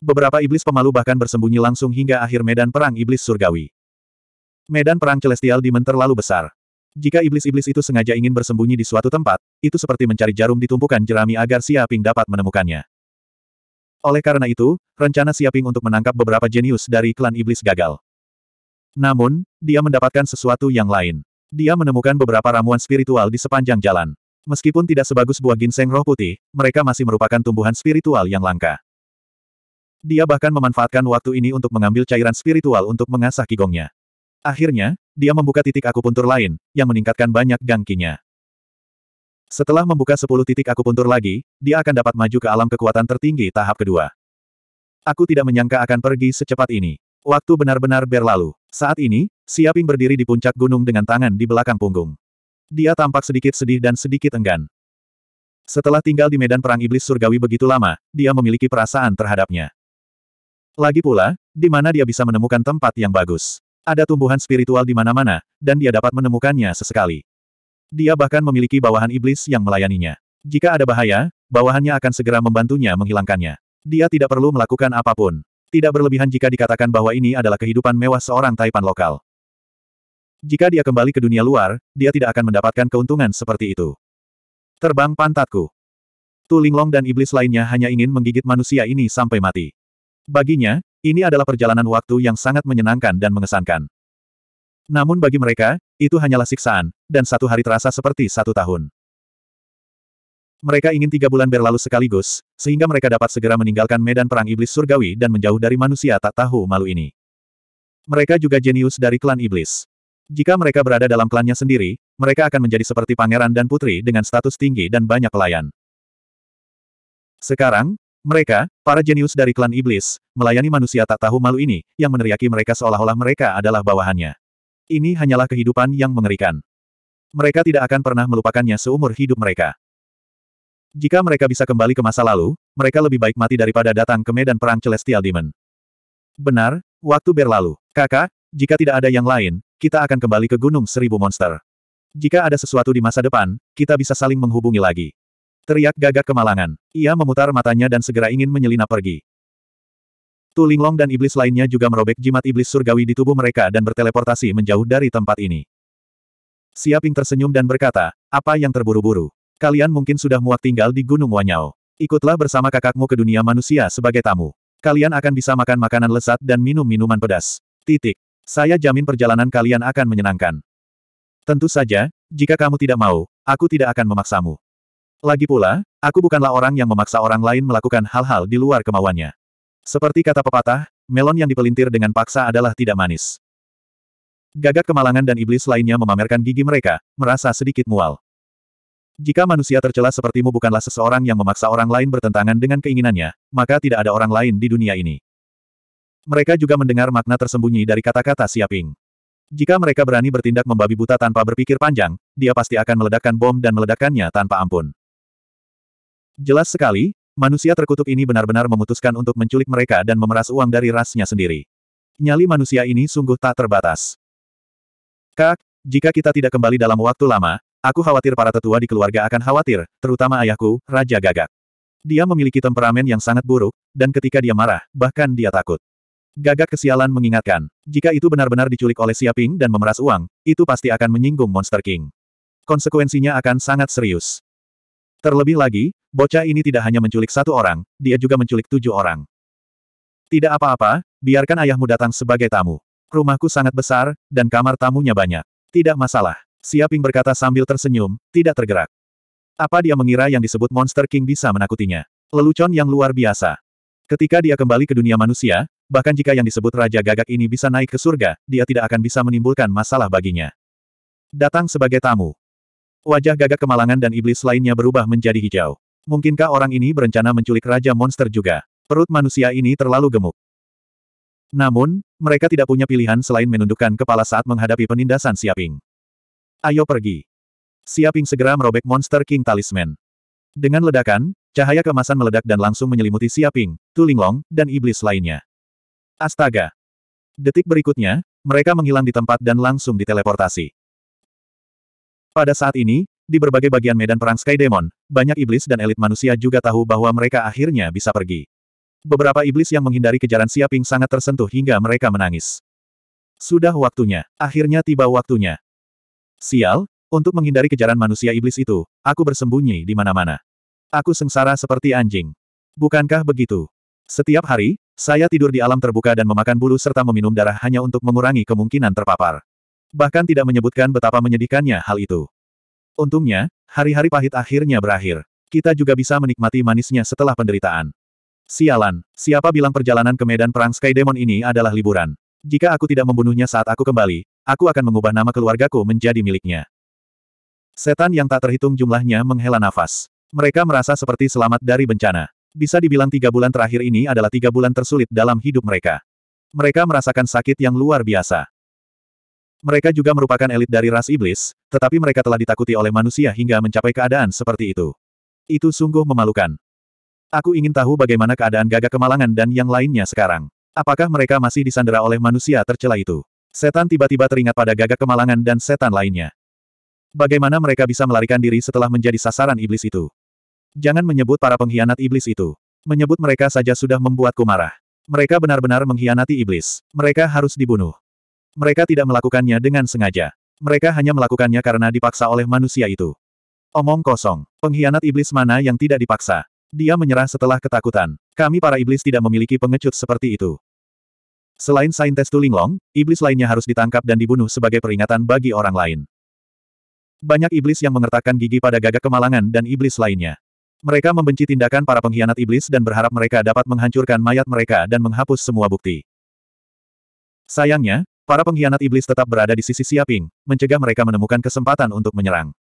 Speaker 1: Beberapa iblis pemalu bahkan bersembunyi langsung hingga akhir medan perang iblis surgawi. Medan perang celestial dimen terlalu besar. Jika iblis-iblis itu sengaja ingin bersembunyi di suatu tempat, itu seperti mencari jarum di tumpukan jerami agar Siaping dapat menemukannya. Oleh karena itu, rencana Siaping untuk menangkap beberapa jenius dari klan iblis gagal. Namun, dia mendapatkan sesuatu yang lain. Dia menemukan beberapa ramuan spiritual di sepanjang jalan. Meskipun tidak sebagus buah ginseng roh putih, mereka masih merupakan tumbuhan spiritual yang langka. Dia bahkan memanfaatkan waktu ini untuk mengambil cairan spiritual untuk mengasah kigongnya. Akhirnya, dia membuka titik akupuntur lain, yang meningkatkan banyak gangkinya. Setelah membuka 10 titik akupuntur lagi, dia akan dapat maju ke alam kekuatan tertinggi tahap kedua. Aku tidak menyangka akan pergi secepat ini. Waktu benar-benar berlalu. Saat ini, Siaping berdiri di puncak gunung dengan tangan di belakang punggung. Dia tampak sedikit sedih dan sedikit enggan. Setelah tinggal di medan perang iblis surgawi begitu lama, dia memiliki perasaan terhadapnya. Lagi pula, di mana dia bisa menemukan tempat yang bagus. Ada tumbuhan spiritual di mana-mana, dan dia dapat menemukannya sesekali. Dia bahkan memiliki bawahan iblis yang melayaninya. Jika ada bahaya, bawahannya akan segera membantunya menghilangkannya. Dia tidak perlu melakukan apapun. Tidak berlebihan jika dikatakan bahwa ini adalah kehidupan mewah seorang Taipan lokal. Jika dia kembali ke dunia luar, dia tidak akan mendapatkan keuntungan seperti itu. Terbang pantatku. Tu Linglong dan iblis lainnya hanya ingin menggigit manusia ini sampai mati. Baginya, ini adalah perjalanan waktu yang sangat menyenangkan dan mengesankan. Namun bagi mereka, itu hanyalah siksaan, dan satu hari terasa seperti satu tahun. Mereka ingin tiga bulan berlalu sekaligus, sehingga mereka dapat segera meninggalkan medan perang iblis surgawi dan menjauh dari manusia tak tahu malu ini. Mereka juga jenius dari klan iblis. Jika mereka berada dalam klannya sendiri, mereka akan menjadi seperti pangeran dan putri dengan status tinggi dan banyak pelayan. Sekarang, mereka, para jenius dari klan iblis, melayani manusia tak tahu malu ini, yang meneriaki mereka seolah-olah mereka adalah bawahannya. Ini hanyalah kehidupan yang mengerikan. Mereka tidak akan pernah melupakannya seumur hidup mereka. Jika mereka bisa kembali ke masa lalu, mereka lebih baik mati daripada datang ke medan perang Celestial Demon. Benar, waktu berlalu. Kakak, jika tidak ada yang lain, kita akan kembali ke Gunung Seribu Monster. Jika ada sesuatu di masa depan, kita bisa saling menghubungi lagi. Teriak gagak kemalangan. Ia memutar matanya dan segera ingin menyelinap pergi. Tulinglong dan iblis lainnya juga merobek jimat iblis surgawi di tubuh mereka dan berteleportasi menjauh dari tempat ini. Siaping tersenyum dan berkata, apa yang terburu-buru? Kalian mungkin sudah muak tinggal di Gunung Wanyao. Ikutlah bersama kakakmu ke dunia manusia sebagai tamu. Kalian akan bisa makan makanan lezat dan minum minuman pedas. Titik. Saya jamin perjalanan kalian akan menyenangkan. Tentu saja, jika kamu tidak mau, aku tidak akan memaksamu. Lagi pula, aku bukanlah orang yang memaksa orang lain melakukan hal-hal di luar kemauannya. Seperti kata pepatah, melon yang dipelintir dengan paksa adalah tidak manis. Gagak kemalangan dan iblis lainnya memamerkan gigi mereka, merasa sedikit mual. Jika manusia tercela sepertimu bukanlah seseorang yang memaksa orang lain bertentangan dengan keinginannya, maka tidak ada orang lain di dunia ini. Mereka juga mendengar makna tersembunyi dari kata-kata Siaping. Jika mereka berani bertindak membabi buta tanpa berpikir panjang, dia pasti akan meledakkan bom dan meledakkannya tanpa ampun. Jelas sekali, manusia terkutuk ini benar-benar memutuskan untuk menculik mereka dan memeras uang dari rasnya sendiri. Nyali manusia ini sungguh tak terbatas. Kak, jika kita tidak kembali dalam waktu lama, aku khawatir para tetua di keluarga akan khawatir, terutama ayahku, Raja Gagak. Dia memiliki temperamen yang sangat buruk, dan ketika dia marah, bahkan dia takut. Gagak kesialan mengingatkan, jika itu benar-benar diculik oleh Siaping dan memeras uang, itu pasti akan menyinggung Monster King. Konsekuensinya akan sangat serius. Terlebih lagi, bocah ini tidak hanya menculik satu orang, dia juga menculik tujuh orang. Tidak apa-apa, biarkan ayahmu datang sebagai tamu. Rumahku sangat besar, dan kamar tamunya banyak. Tidak masalah. Siaping berkata sambil tersenyum, tidak tergerak. Apa dia mengira yang disebut Monster King bisa menakutinya? Lelucon yang luar biasa. Ketika dia kembali ke dunia manusia, bahkan jika yang disebut Raja Gagak ini bisa naik ke surga, dia tidak akan bisa menimbulkan masalah baginya. Datang sebagai tamu. Wajah gagak kemalangan dan iblis lainnya berubah menjadi hijau. Mungkinkah orang ini berencana menculik Raja Monster juga? Perut manusia ini terlalu gemuk. Namun, mereka tidak punya pilihan selain menundukkan kepala saat menghadapi penindasan Siaping. Ayo pergi. Siaping segera merobek Monster King Talisman. Dengan ledakan, cahaya kemasan meledak dan langsung menyelimuti Siaping, Tulinglong, dan iblis lainnya. Astaga! Detik berikutnya, mereka menghilang di tempat dan langsung diteleportasi. Pada saat ini, di berbagai bagian medan perang Sky Demon, banyak iblis dan elit manusia juga tahu bahwa mereka akhirnya bisa pergi. Beberapa iblis yang menghindari kejaran Siaping sangat tersentuh hingga mereka menangis. Sudah waktunya, akhirnya tiba waktunya. Sial, untuk menghindari kejaran manusia iblis itu, aku bersembunyi di mana-mana. Aku sengsara seperti anjing. Bukankah begitu? Setiap hari, saya tidur di alam terbuka dan memakan bulu serta meminum darah hanya untuk mengurangi kemungkinan terpapar. Bahkan tidak menyebutkan betapa menyedihkannya hal itu. Untungnya, hari-hari pahit akhirnya berakhir. Kita juga bisa menikmati manisnya setelah penderitaan. Sialan, siapa bilang perjalanan ke medan perang Sky Demon ini adalah liburan? Jika aku tidak membunuhnya saat aku kembali, aku akan mengubah nama keluargaku menjadi miliknya. Setan yang tak terhitung jumlahnya menghela nafas. Mereka merasa seperti selamat dari bencana. Bisa dibilang tiga bulan terakhir ini adalah tiga bulan tersulit dalam hidup mereka. Mereka merasakan sakit yang luar biasa. Mereka juga merupakan elit dari ras iblis, tetapi mereka telah ditakuti oleh manusia hingga mencapai keadaan seperti itu. Itu sungguh memalukan. Aku ingin tahu bagaimana keadaan Gagak Kemalangan dan yang lainnya sekarang. Apakah mereka masih disandera oleh manusia tercela itu? Setan tiba-tiba teringat pada Gagak Kemalangan dan setan lainnya. Bagaimana mereka bisa melarikan diri setelah menjadi sasaran iblis itu? Jangan menyebut para pengkhianat iblis itu. Menyebut mereka saja sudah membuatku marah. Mereka benar-benar mengkhianati iblis. Mereka harus dibunuh. Mereka tidak melakukannya dengan sengaja. Mereka hanya melakukannya karena dipaksa oleh manusia itu. Omong kosong. Pengkhianat iblis mana yang tidak dipaksa? Dia menyerah setelah ketakutan. Kami para iblis tidak memiliki pengecut seperti itu. Selain Saintes Tulinglong, iblis lainnya harus ditangkap dan dibunuh sebagai peringatan bagi orang lain. Banyak iblis yang mengertakkan gigi pada gagak kemalangan dan iblis lainnya. Mereka membenci tindakan para pengkhianat iblis dan berharap mereka dapat menghancurkan mayat mereka dan menghapus semua bukti. Sayangnya, para pengkhianat iblis tetap berada di sisi Siaping, mencegah mereka menemukan kesempatan untuk menyerang.